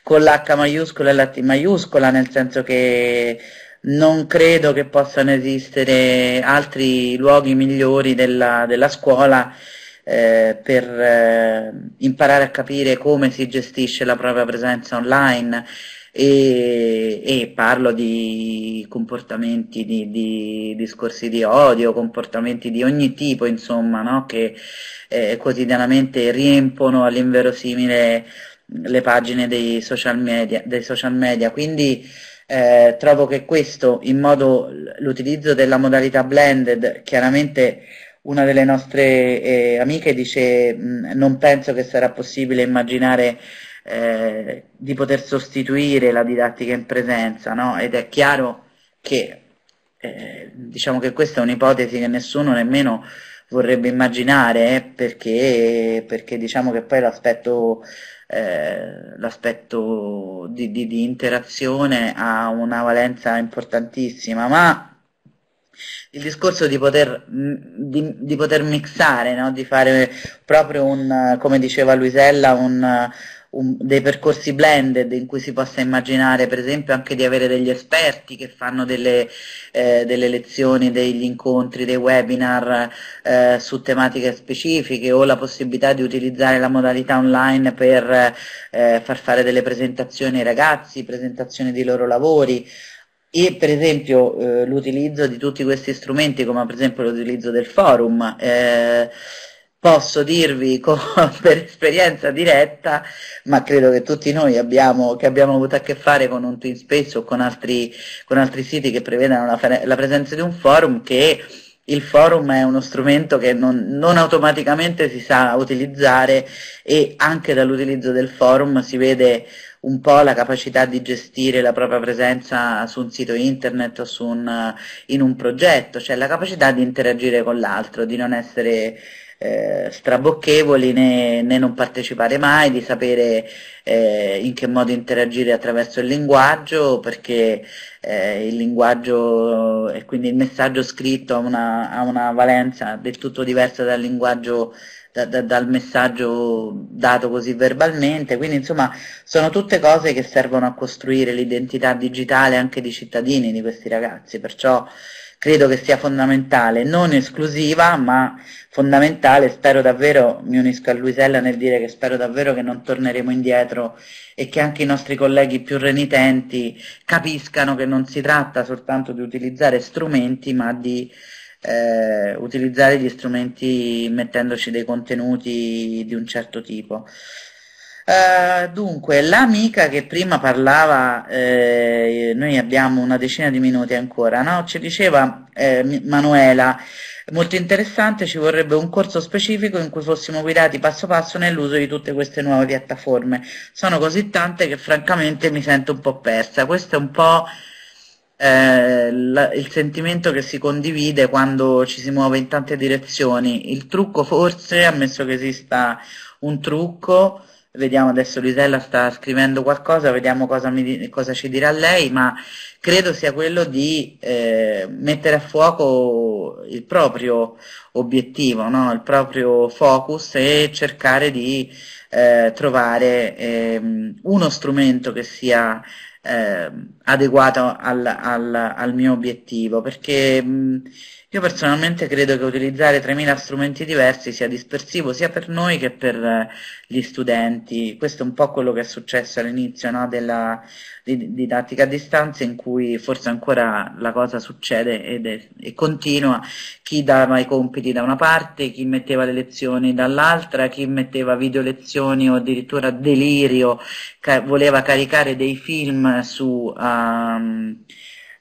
con l'H maiuscola e la T maiuscola nel senso che non credo che possano esistere altri luoghi migliori della, della scuola eh, per eh, imparare a capire come si gestisce la propria presenza online e, e parlo di comportamenti, di, di, discorsi di odio, comportamenti di ogni tipo, insomma, no? che eh, quotidianamente riempono all'inverosimile le pagine dei social media, dei social media. quindi eh, trovo che questo, in modo l'utilizzo della modalità blended, chiaramente una delle nostre eh, amiche dice mm, non penso che sarà possibile immaginare eh, di poter sostituire la didattica in presenza, no? ed è chiaro che, eh, diciamo che questa è un'ipotesi che nessuno nemmeno vorrebbe immaginare eh, perché, perché diciamo che poi l'aspetto, eh, l'aspetto di, di, di interazione ha una valenza importantissima, ma il discorso di poter, mm, di, di poter mixare, no? di fare proprio un, come diceva Luisella, un, un, dei percorsi blended in cui si possa immaginare per esempio anche di avere degli esperti che fanno delle, eh, delle lezioni, degli incontri, dei webinar eh, su tematiche specifiche o la possibilità di utilizzare la modalità online per eh, far fare delle presentazioni ai ragazzi, presentazioni dei loro lavori e per esempio eh, l'utilizzo di tutti questi strumenti come per esempio l'utilizzo del forum eh, posso dirvi con, per esperienza diretta ma credo che tutti noi abbiamo, che abbiamo avuto a che fare con un space o con altri, con altri siti che prevedano la, la, presenza di un forum che il forum è uno strumento che non, non automaticamente si sa utilizzare e anche dall'utilizzo del forum si vede un po' la capacità di gestire la propria presenza su un sito internet o un, in un progetto, cioè la capacità di interagire con l'altro, di non essere eh, strabocchevoli né, né, non partecipare mai, di sapere eh, in che modo interagire attraverso il linguaggio, perché eh, il linguaggio e quindi il messaggio scritto ha una, ha una valenza del tutto diversa dal linguaggio da, da, dal messaggio dato così verbalmente, quindi insomma sono tutte cose che servono a costruire l'identità digitale anche di cittadini di questi ragazzi, perciò credo che sia fondamentale, non esclusiva ma fondamentale, spero davvero, mi unisco a Luisella nel dire che spero davvero che non torneremo indietro e che anche i nostri colleghi più renitenti capiscano che non si tratta soltanto di utilizzare strumenti ma di eh, utilizzare gli strumenti mettendoci dei contenuti di un certo tipo. Uh, dunque, l'amica che prima parlava, eh, noi abbiamo una decina di minuti ancora, no? ci diceva eh, Manuela, molto interessante, ci vorrebbe un corso specifico in cui fossimo guidati passo passo nell'uso di tutte queste nuove piattaforme. Sono così tante che francamente mi sento un po' persa. Questo è un po' eh, la, il sentimento che si condivide quando ci si muove in tante direzioni. Il trucco forse, ammesso che esista un trucco, vediamo adesso Luisella sta scrivendo qualcosa, vediamo cosa, mi, cosa ci dirà lei, ma credo sia quello di eh, mettere a fuoco il proprio obiettivo, no? il proprio focus e cercare di eh, trovare ehm, uno strumento che sia eh, adeguato al, al, al, mio obiettivo perché mh, io personalmente credo che utilizzare 3.000 strumenti diversi sia dispersivo sia per noi che per eh, gli studenti. Questo è un po' quello che è successo all'inizio no, della didattica a distanza in cui forse ancora la cosa succede ed è, e continua. Chi dava i compiti da una parte, chi metteva le lezioni dall'altra, chi metteva video lezioni o addirittura delirio, ca voleva caricare dei film su... Um,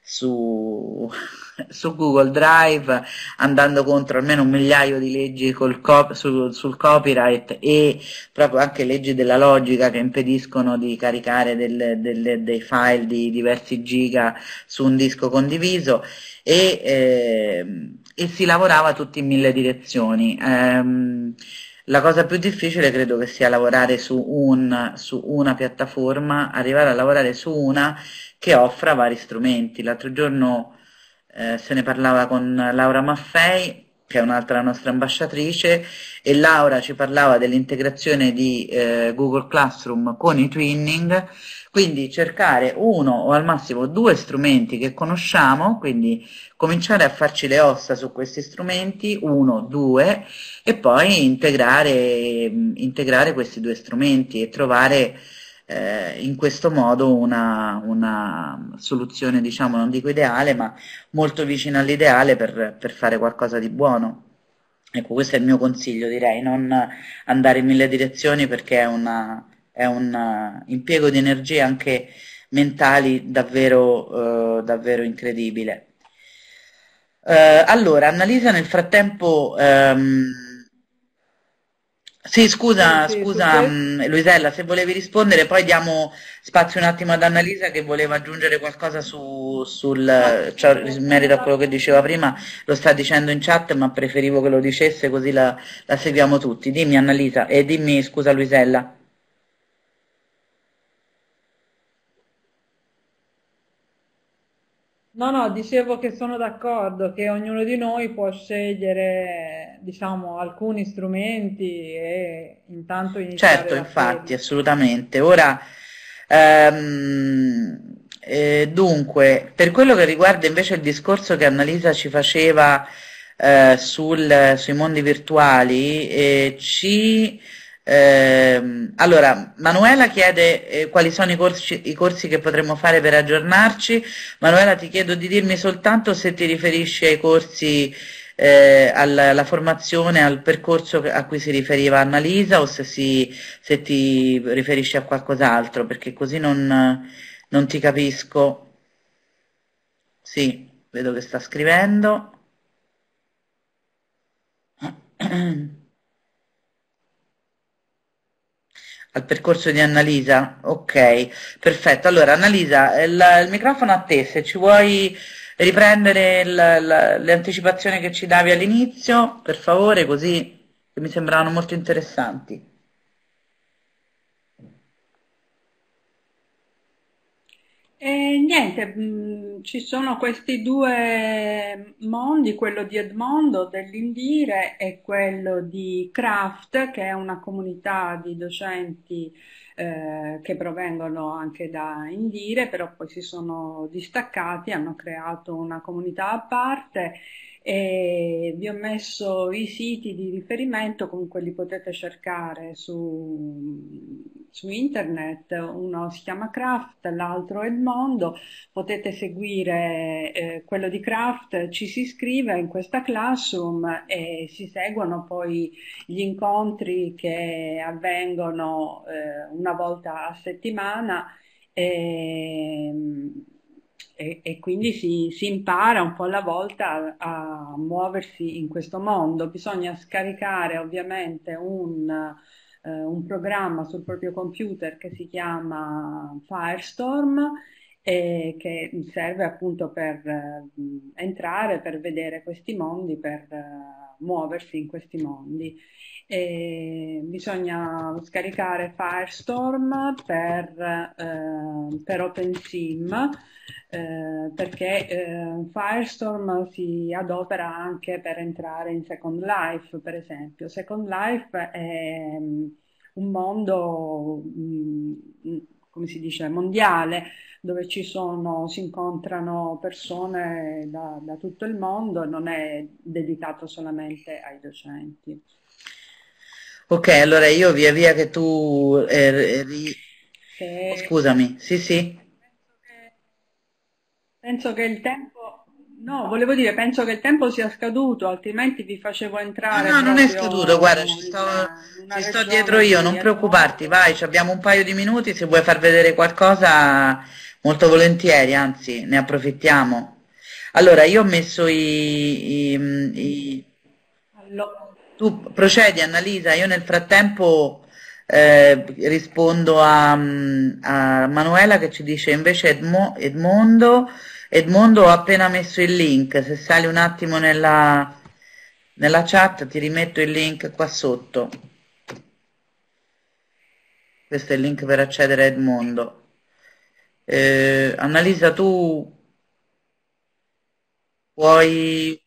su su Google Drive andando contro almeno un migliaio di leggi cop su, sul copyright e proprio anche leggi della logica che impediscono di caricare del, del, dei file di diversi giga su un disco condiviso e, eh, e si lavorava tutti in mille direzioni. Ehm, la cosa più difficile credo che sia lavorare su, un, su una piattaforma, arrivare a lavorare su una che offra vari strumenti. L'altro giorno eh, se ne parlava con Laura Maffei, che è un'altra nostra ambasciatrice, e Laura ci parlava dell'integrazione di eh, Google Classroom con i twinning, quindi cercare uno o al massimo due strumenti che conosciamo, quindi cominciare a farci le ossa su questi strumenti, uno, due, e poi integrare, mm, integrare questi due strumenti e trovare eh, in questo modo una, una, soluzione, diciamo, non dico ideale, ma molto vicina all'ideale per, per fare qualcosa di buono. Ecco, questo è il mio consiglio, direi, non andare in mille direzioni perché è, una, è un eh, impiego di energie anche mentali davvero, eh, davvero incredibile. Eh, allora, Annalisa nel frattempo ehm, sì, scusa, eh, sì, scusa mh, mm, Luisella, se volevi rispondere, poi diamo spazio un attimo ad Annalisa che voleva aggiungere qualcosa su, sul, cioè, in merito a quello che diceva prima, lo sta dicendo in chat ma preferivo che lo dicesse così la, la seguiamo tutti. Dimmi Annalisa e eh, dimmi scusa Luisella. No, no, dicevo che sono d'accordo, che ognuno di noi può scegliere, diciamo, alcuni strumenti e intanto iniziare Certo, da infatti, quelli. assolutamente. Ora, ehm, eh, dunque, per quello che riguarda invece il discorso che Annalisa ci faceva eh, sul, sui mondi virtuali, eh, ci eh, allora, Manuela chiede eh, quali sono i corsi, i corsi, che potremmo fare per aggiornarci. Manuela ti chiedo di dirmi soltanto se ti riferisci ai corsi, eh, alla, alla, formazione, al percorso a cui si riferiva Annalisa o se, si, se ti riferisci a qualcos'altro, perché così non, non ti capisco. Sì, vedo che sta scrivendo. al percorso di Annalisa? Ok, perfetto. Allora Annalisa, il, eh, il microfono a te, se ci vuoi riprendere il, le anticipazioni che ci davi all'inizio, per favore, così che mi sembrano molto interessanti. E niente, mm, ci sono questi due mondi, quello di Edmondo dell'Indire e quello di Craft, che è una comunità di docenti eh, che provengono anche da Indire, però poi si sono distaccati, hanno creato una comunità a parte e vi ho messo i siti di riferimento, comunque li potete cercare su, su internet, uno si chiama Craft, l'altro è il mondo, potete seguire eh, quello di Craft, ci si iscrive in questa classroom e si seguono poi gli incontri che avvengono eh, una volta a settimana. E, ehm, e, e quindi si, si, impara un po' alla volta a, a, muoversi in questo mondo. Bisogna scaricare ovviamente un, eh, un programma sul proprio computer che si chiama Firestorm e che serve appunto per eh, entrare, per vedere questi mondi, per eh, muoversi in questi mondi. E bisogna scaricare Firestorm per, eh, per OpenSIM eh, perché eh, Firestorm si adopera anche per entrare in Second Life, per esempio. Second Life è mm, un mondo, mm, come si dice, mondiale, dove ci sono, si incontrano persone da, da tutto il mondo, non è dedicato solamente ai docenti. Ok, allora io via via che tu... Eh, eh ri... eh, Scusami, sì sì. Penso che il tempo... No, volevo dire, penso che il tempo sia scaduto, altrimenti vi facevo entrare. No, non è scaduto, guarda, ci sto, ci sto dietro io, non preoccuparti, vai, abbiamo un paio di minuti, se vuoi far vedere qualcosa molto volentieri, anzi ne approfittiamo. Allora, io ho messo i... i, i... Allora. Tu procedi, Annalisa, io nel frattempo eh, rispondo a, mm, a, Manuela che ci dice invece Edmo, Edmondo, Edmondo ho appena messo il link, se sali un attimo nella, nella chat ti rimetto il link qua sotto. Questo è il link per accedere a Edmondo. Eh, Annalisa, tu puoi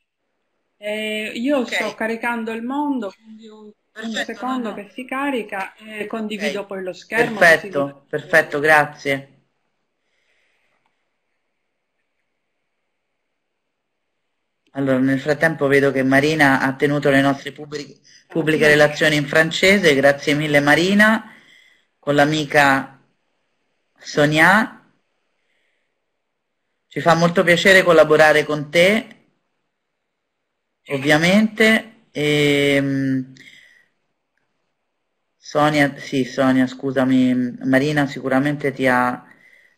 eh, io okay. sto caricando il mondo, quindi un, perfetto, secondo no, no. che si carica e condivido okay. poi lo schermo. Perfetto, perfetto, grazie. Allora, nel frattempo vedo che Marina ha tenuto le nostre pubbliche, pubbliche relazioni in francese, grazie mille Marina, con l'amica Sonia. Ci fa molto piacere collaborare con te ovviamente. E, ehm, Sonia, sì, Sonia, scusami, Marina sicuramente ti ha,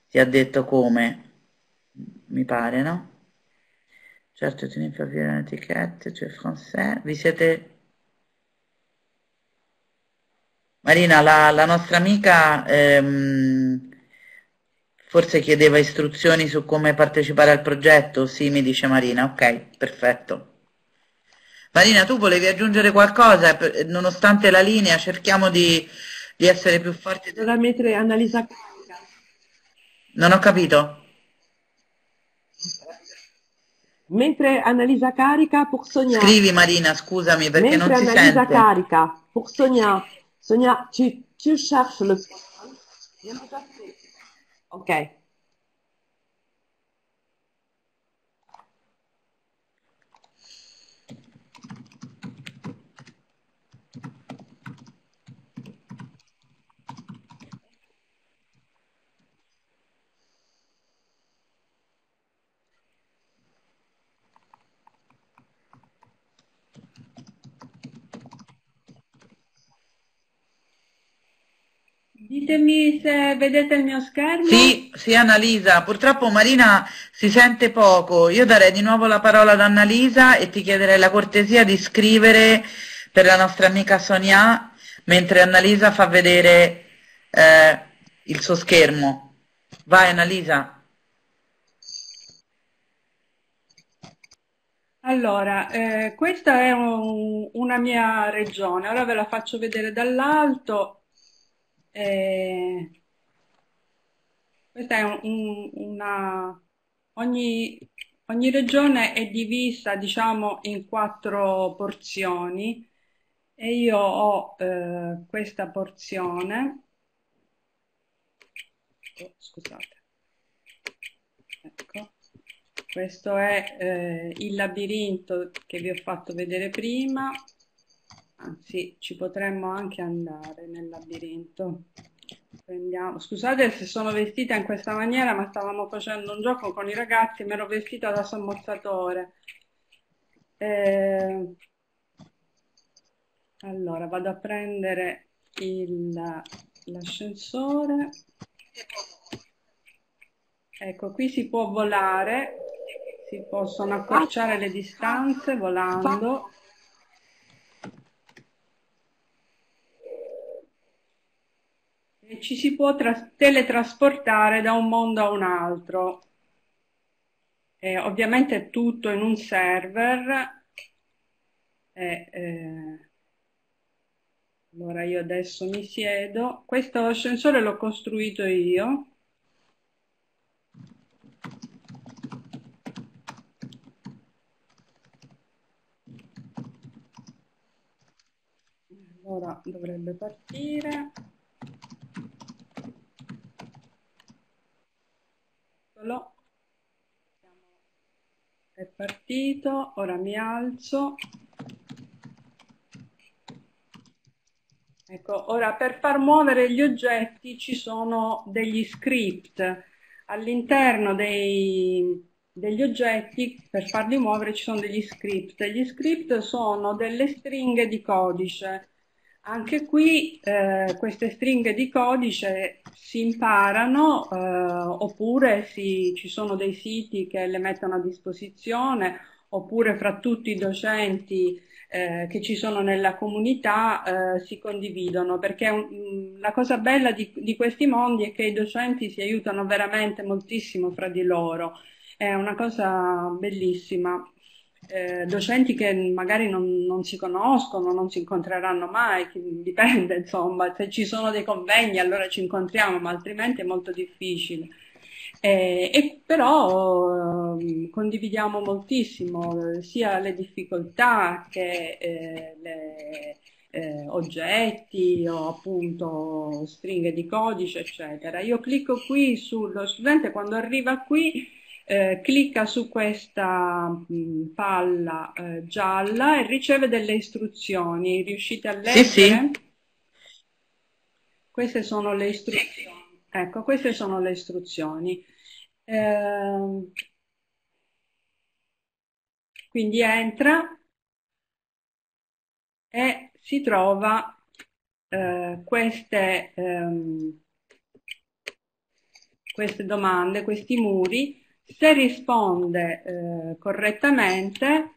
ti ha detto come, mi pare, no? Certo, tu ne fai avviare un'etichetta, cioè français. Vi siete... Marina, la, la nostra amica ehm, forse chiedeva istruzioni su come partecipare al progetto? Sì, mi dice Marina, ok, perfetto. Marina, tu volevi aggiungere qualcosa? Nonostante la linea, cerchiamo di, di essere più forti. Doveva mettere analisa Non ho capito. Mentre analisa carica, pour sognare. Scrivi Marina, scusami perché Mentre non si sente. Mentre analisa carica, pour sognare. Sognare, tu, tu cherches le... Ok. ditemi se vedete il mio schermo. Sì, sì Annalisa, purtroppo Marina si sente poco. Io darei di nuovo la parola ad Annalisa e ti chiederei la cortesia di scrivere per la nostra amica Sonia mentre Annalisa fa vedere eh, il suo schermo. Vai Annalisa. Allora, eh, questa è un, una mia regione, ora ve la faccio vedere dall'alto. E eh, questa è un, una... Ogni, ogni, regione è divisa, diciamo, in quattro porzioni e io ho eh, questa porzione. Oh, scusate. Ecco. Questo è eh, il labirinto che vi ho fatto vedere prima, anzi ci potremmo anche andare nel labirinto. Prendiamo. Scusate se sono vestita in questa maniera, ma stavamo facendo un gioco con i ragazzi, e mi ero vestita da sommozzatore. Eh... Allora, vado a prendere il... l'ascensore. Ecco, qui si può volare, si possono accorciare le distanze volando. ci si può teletrasportare da un mondo a un altro. Eh, ovviamente è tutto in un server. Eh, eh. Allora io adesso mi siedo. Questo ascensore l'ho costruito io. Ora dovrebbe partire. eccolo è partito ora mi alzo ecco ora per far muovere gli oggetti ci sono degli script all'interno degli oggetti per farli muovere ci sono degli script gli script sono delle stringhe di codice anche qui eh, queste stringhe di codice si imparano eh, oppure si, ci sono dei siti che le mettono a disposizione oppure fra tutti i docenti eh, che ci sono nella comunità eh, si condividono perché un, la cosa bella di, di questi mondi è che i docenti si aiutano veramente moltissimo fra di loro. È una cosa bellissima eh, docenti che magari non, non, si conoscono, non si incontreranno mai, dipende insomma, se ci sono dei convegni allora ci incontriamo, ma altrimenti è molto difficile. Eh, e però eh, condividiamo moltissimo eh, sia le difficoltà che eh, le, eh, oggetti o appunto stringhe di codice, eccetera. Io clicco qui sullo studente quando arriva qui eh, clicca su questa mh, mm, palla eh, gialla e riceve delle istruzioni. Riuscite a leggere? Sì, sì. Queste sono le istruzioni. Ecco, queste sono le istruzioni. Eh, quindi entra e si trova eh, queste, ehm, queste domande, questi muri se risponde eh, correttamente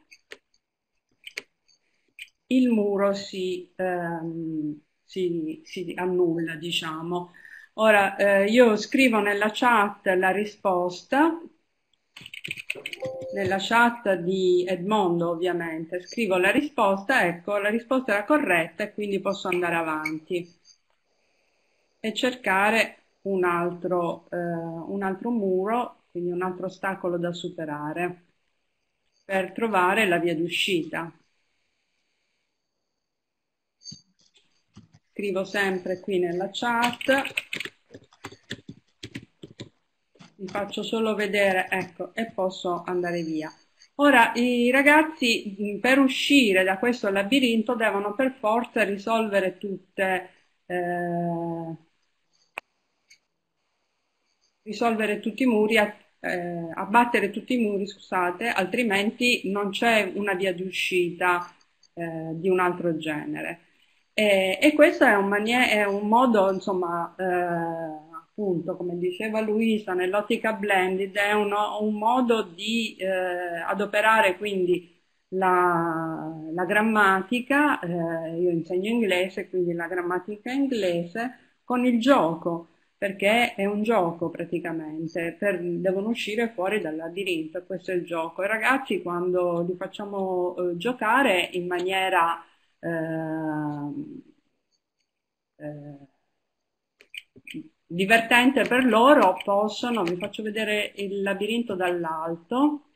il muro si, ehm, si, si annulla, diciamo. Ora eh, io scrivo nella chat la risposta, nella chat di Edmondo ovviamente, scrivo la risposta, ecco la risposta era corretta e quindi posso andare avanti e cercare un altro, eh, un altro muro quindi un altro ostacolo da superare per trovare la via d'uscita. Scrivo sempre qui nella chat, vi faccio solo vedere, ecco, e posso andare via. Ora, i ragazzi per uscire da questo labirinto devono per forza risolvere tutte eh, risolvere tutti i muri, eh, abbattere tutti i muri, scusate, altrimenti non c'è una via d'uscita eh, di un altro genere. E, e questo è un, manie- è un, modo, insomma, eh, appunto, come diceva Luisa, nell'ottica blended, è un, un modo di eh, adoperare quindi la, la grammatica, eh, io insegno inglese, quindi la grammatica inglese, con il gioco perché è un gioco praticamente, per, devono uscire fuori dal labirinto, questo è il gioco. I ragazzi quando li facciamo eh, giocare in maniera eh, eh, divertente per loro, possono, vi faccio vedere il labirinto dall'alto,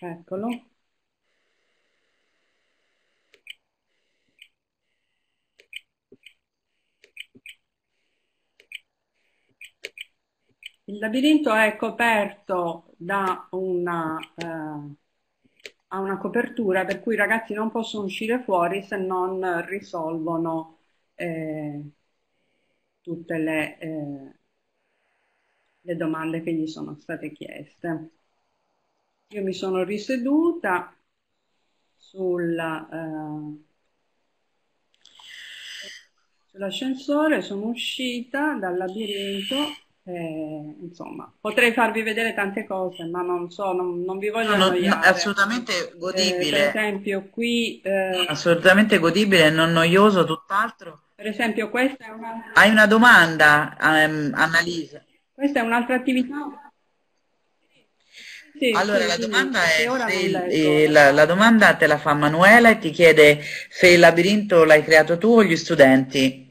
eccolo, Il labirinto è coperto da una, eh, una copertura per cui i ragazzi non possono uscire fuori se non risolvono eh, tutte le, eh, le domande che gli sono state chieste. Io mi sono riseduta sulla, eh, sull'ascensore, sono uscita dal labirinto eh, insomma, potrei farvi vedere tante cose, ma non so, non, non vi voglio no, no, assolutamente godibile. Eh, per esempio, qui... Eh... Assolutamente godibile, non noioso, tutt'altro. Per esempio, questa è una... Hai una domanda, um, ehm, Annalisa? Questa è un'altra attività... Sì, allora sì, la domanda sì, è se, eh, la, la domanda te la fa Manuela e ti chiede se il labirinto l'hai creato tu o gli studenti.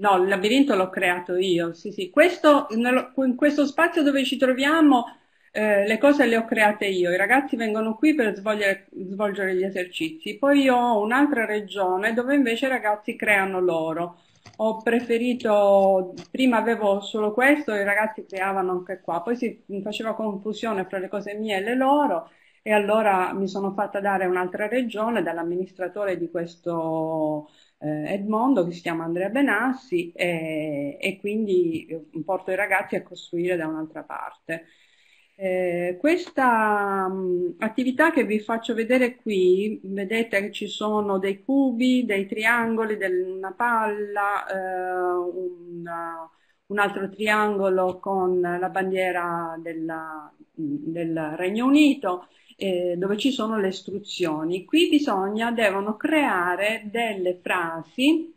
No, il labirinto l'ho creato io, sì, sì. Questo, in questo spazio dove ci troviamo eh, le cose le ho create io, i ragazzi vengono qui per svolgere, svolgere gli esercizi, poi io ho un'altra regione dove invece i ragazzi creano loro. Ho preferito, prima avevo solo questo, i ragazzi creavano anche qua, poi si faceva confusione fra le cose mie e le loro e allora mi sono fatta dare un'altra regione dall'amministratore di questo eh, Edmondo che si chiama Andrea Benassi e, e quindi eh, porto i ragazzi a costruire da un'altra parte. Eh, questa mh, attività che vi faccio vedere qui, vedete che ci sono dei cubi, dei triangoli, del, una palla, eh, una, un altro triangolo con la bandiera della, del Regno Unito eh, dove ci sono le istruzioni. Qui bisogna, devono creare delle frasi,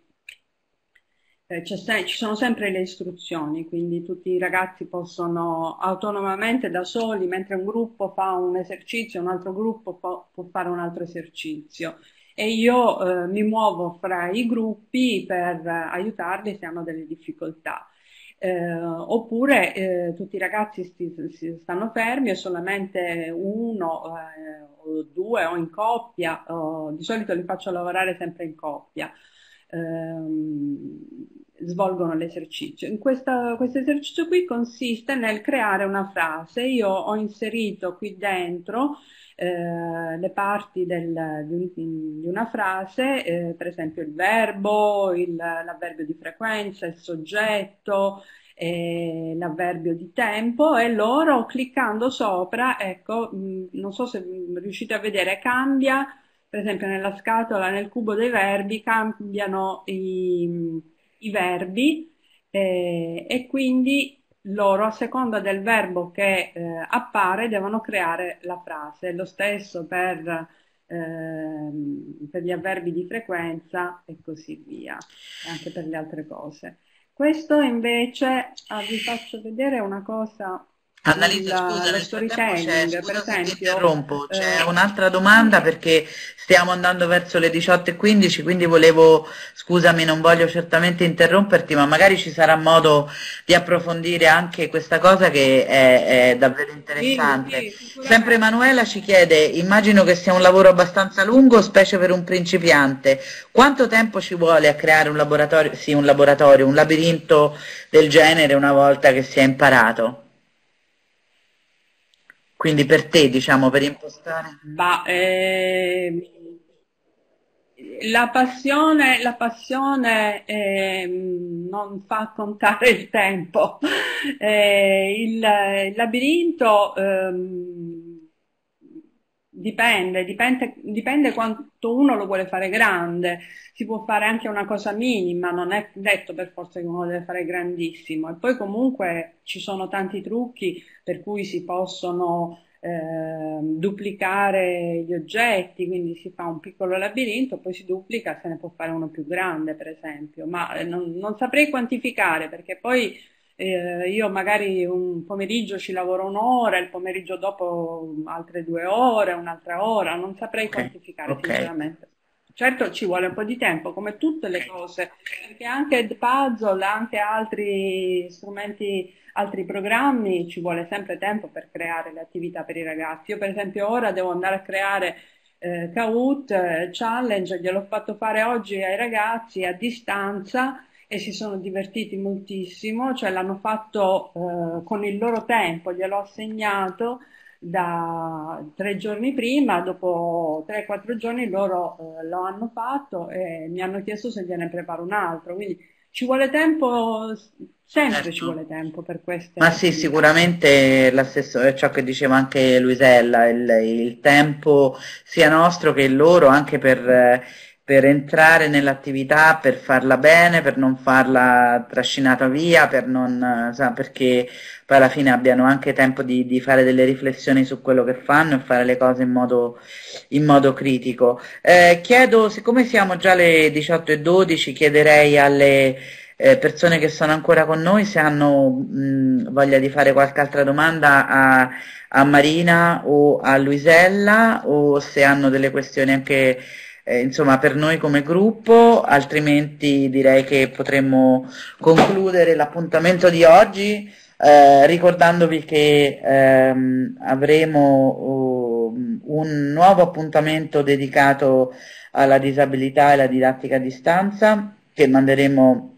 eh, se, ci sono sempre le istruzioni, quindi tutti i ragazzi possono autonomamente da soli, mentre un gruppo fa un esercizio, un altro gruppo può, può fare un altro esercizio e io eh, mi muovo fra i gruppi per eh, aiutarli se hanno delle difficoltà eh, oppure eh, tutti i ragazzi sti, si stanno fermi e solamente uno eh, o due o in coppia, o, di solito li faccio lavorare sempre in coppia, ehm, svolgono l'esercizio. Questo, questo esercizio qui consiste nel creare una frase, io ho inserito qui dentro eh, le parti del, di, un, di, una frase, eh, per esempio il verbo, l'avverbio di frequenza, il soggetto, eh, l'avverbio di tempo e loro cliccando sopra, ecco, mh, mm, non so se riuscite a vedere, cambia, per esempio nella scatola, nel cubo dei verbi, cambiano i, i verbi eh, e quindi loro, a seconda del verbo che eh, appare, devono creare la frase. Lo stesso per, eh, per, gli avverbi di frequenza e così via, anche per le altre cose. Questo invece ah, vi faccio vedere una cosa Annalisa, scusa, nel frattempo per esempio, interrompo, c'è eh, un'altra domanda perché stiamo andando verso le 18.15, quindi volevo, scusami, non voglio certamente interromperti, ma magari ci sarà modo di approfondire anche questa cosa che è, è davvero interessante. Sì, sì, Sempre Emanuela ci chiede, immagino che sia un lavoro abbastanza lungo, specie per un principiante, quanto tempo ci vuole a creare un laboratorio, sì, un laboratorio, un labirinto del genere una volta che si è imparato? Quindi per te, diciamo, per impostare? Bah, eh, la passione, la passione eh, non fa contare il tempo. Eh, il, il, labirinto ehm, Dipende, dipende, dipende, quanto uno lo vuole fare grande, si può fare anche una cosa minima, non è detto per forza che uno deve fare grandissimo e poi comunque ci sono tanti trucchi per cui si possono eh, duplicare gli oggetti, quindi si fa un piccolo labirinto, poi si duplica, se ne può fare uno più grande per esempio, ma eh, non, non saprei quantificare perché poi eh, io magari un pomeriggio ci lavoro un'ora, il pomeriggio dopo mm, altre due ore, un'altra ora, non saprei okay. quantificare okay. sinceramente. Certo ci vuole un po' di tempo, come tutte le cose, perché anche il puzzle, anche altri strumenti, altri programmi, ci vuole sempre tempo per creare le attività per i ragazzi. Io per esempio ora devo andare a creare eh, Kahoot, eh, Challenge, gliel'ho fatto fare oggi ai ragazzi a distanza, e si sono divertiti moltissimo, cioè l'hanno fatto eh, con il loro tempo, gliel'ho assegnato da tre giorni prima, dopo tre o quattro giorni loro eh, lo hanno fatto e mi hanno chiesto se gliene preparo un altro, quindi ci vuole tempo, sempre certo. ci vuole tempo per queste. Ma sì, sicuramente è ciò che diceva anche Luisella, il, il tempo sia nostro che loro anche per per entrare nell'attività, per farla bene, per non farla trascinata via, per non, sa, perché poi alla fine abbiano anche tempo di, di, fare delle riflessioni su quello che fanno e fare le cose in modo, in modo critico. Eh, chiedo, siccome siamo già alle 18.12, chiederei alle eh, persone che sono ancora con noi se hanno mh, voglia di fare qualche altra domanda a, a Marina o a Luisella o se hanno delle questioni anche eh, insomma, per noi come gruppo, altrimenti direi che potremmo concludere l'appuntamento di oggi eh, ricordandovi che ehm, avremo uh, un nuovo appuntamento dedicato alla disabilità e alla didattica a distanza che manderemo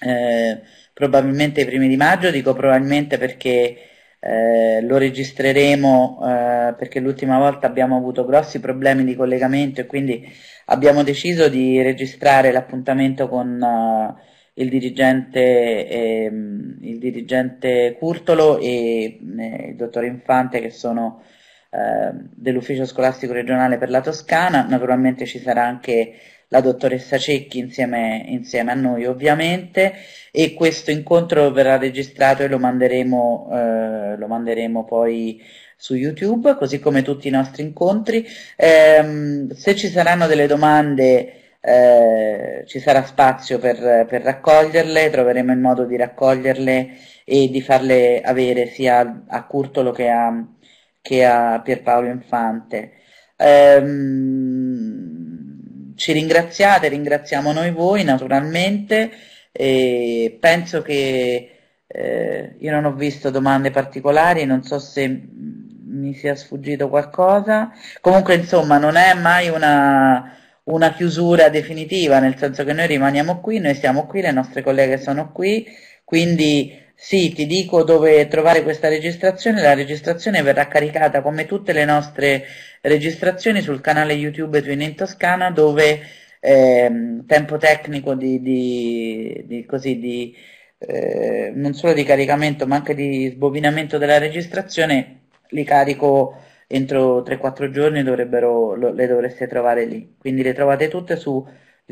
eh, probabilmente i primi di maggio, dico probabilmente perché eh, lo registreremo eh, perché l'ultima volta abbiamo avuto grossi problemi di collegamento e quindi abbiamo deciso di registrare l'appuntamento con eh, il, dirigente, ehm, il, dirigente, Curtolo e eh, il dottor Infante che sono eh, dell'ufficio scolastico regionale per la Toscana, naturalmente ci sarà anche la dottoressa Cecchi insieme, insieme a noi ovviamente e questo incontro verrà registrato e lo manderemo, eh, lo manderemo poi su YouTube, così come tutti i nostri incontri. Eh, se ci saranno delle domande eh, ci sarà spazio per, per, raccoglierle, troveremo il modo di raccoglierle e di farle avere sia a Curtolo che a, che a Pierpaolo Infante. Eh, ci ringraziate, ringraziamo noi voi naturalmente e penso che eh, io non ho visto domande particolari, non so se mi sia sfuggito qualcosa, comunque insomma non è mai una, una chiusura definitiva, nel senso che noi rimaniamo qui, noi siamo qui, le nostre colleghe sono qui, quindi sì, ti dico dove trovare questa registrazione, la registrazione verrà caricata come tutte le nostre registrazioni sul canale YouTube Twin in Toscana dove eh, tempo tecnico di, di, di, così, di eh, non solo di caricamento ma anche di sbobinamento della registrazione li carico entro 3-4 giorni dovrebbero, lo, le dovreste trovare lì quindi le trovate tutte sul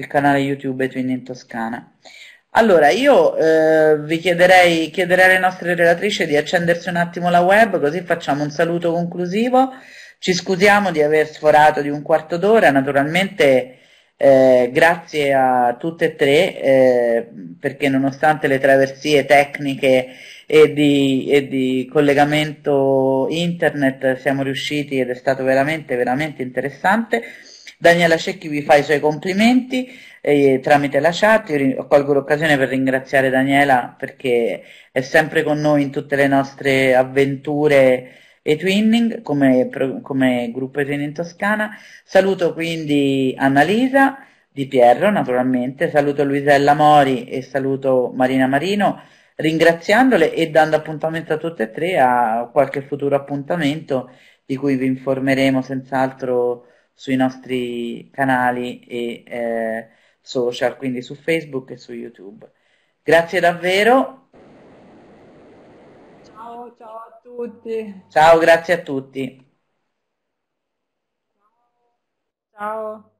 canale youtube Twin in Toscana allora, io eh, vi chiederei, chiederei alle nostre relatrici di accendersi un attimo la web, così facciamo un saluto conclusivo. Ci scusiamo di aver sforato di un quarto d'ora, naturalmente eh, grazie a tutte e tre, eh, perché nonostante le traversie tecniche e di, e di, collegamento internet siamo riusciti ed è stato veramente, veramente interessante. Daniela Cecchi vi fa i suoi complimenti eh, tramite la chat, io colgo l'occasione per ringraziare Daniela perché è sempre con noi in tutte le nostre avventure e Twinning come, come gruppo e in Toscana. Saluto quindi Annalisa Di Pierro naturalmente, saluto Luisella Mori e saluto Marina Marino ringraziandole e dando appuntamento a tutte e tre a qualche futuro appuntamento di cui vi informeremo senz'altro sui nostri canali e eh, social, quindi su Facebook e su YouTube. Grazie davvero. Ciao, ciao a tutti. Ciao, grazie a tutti. Ciao.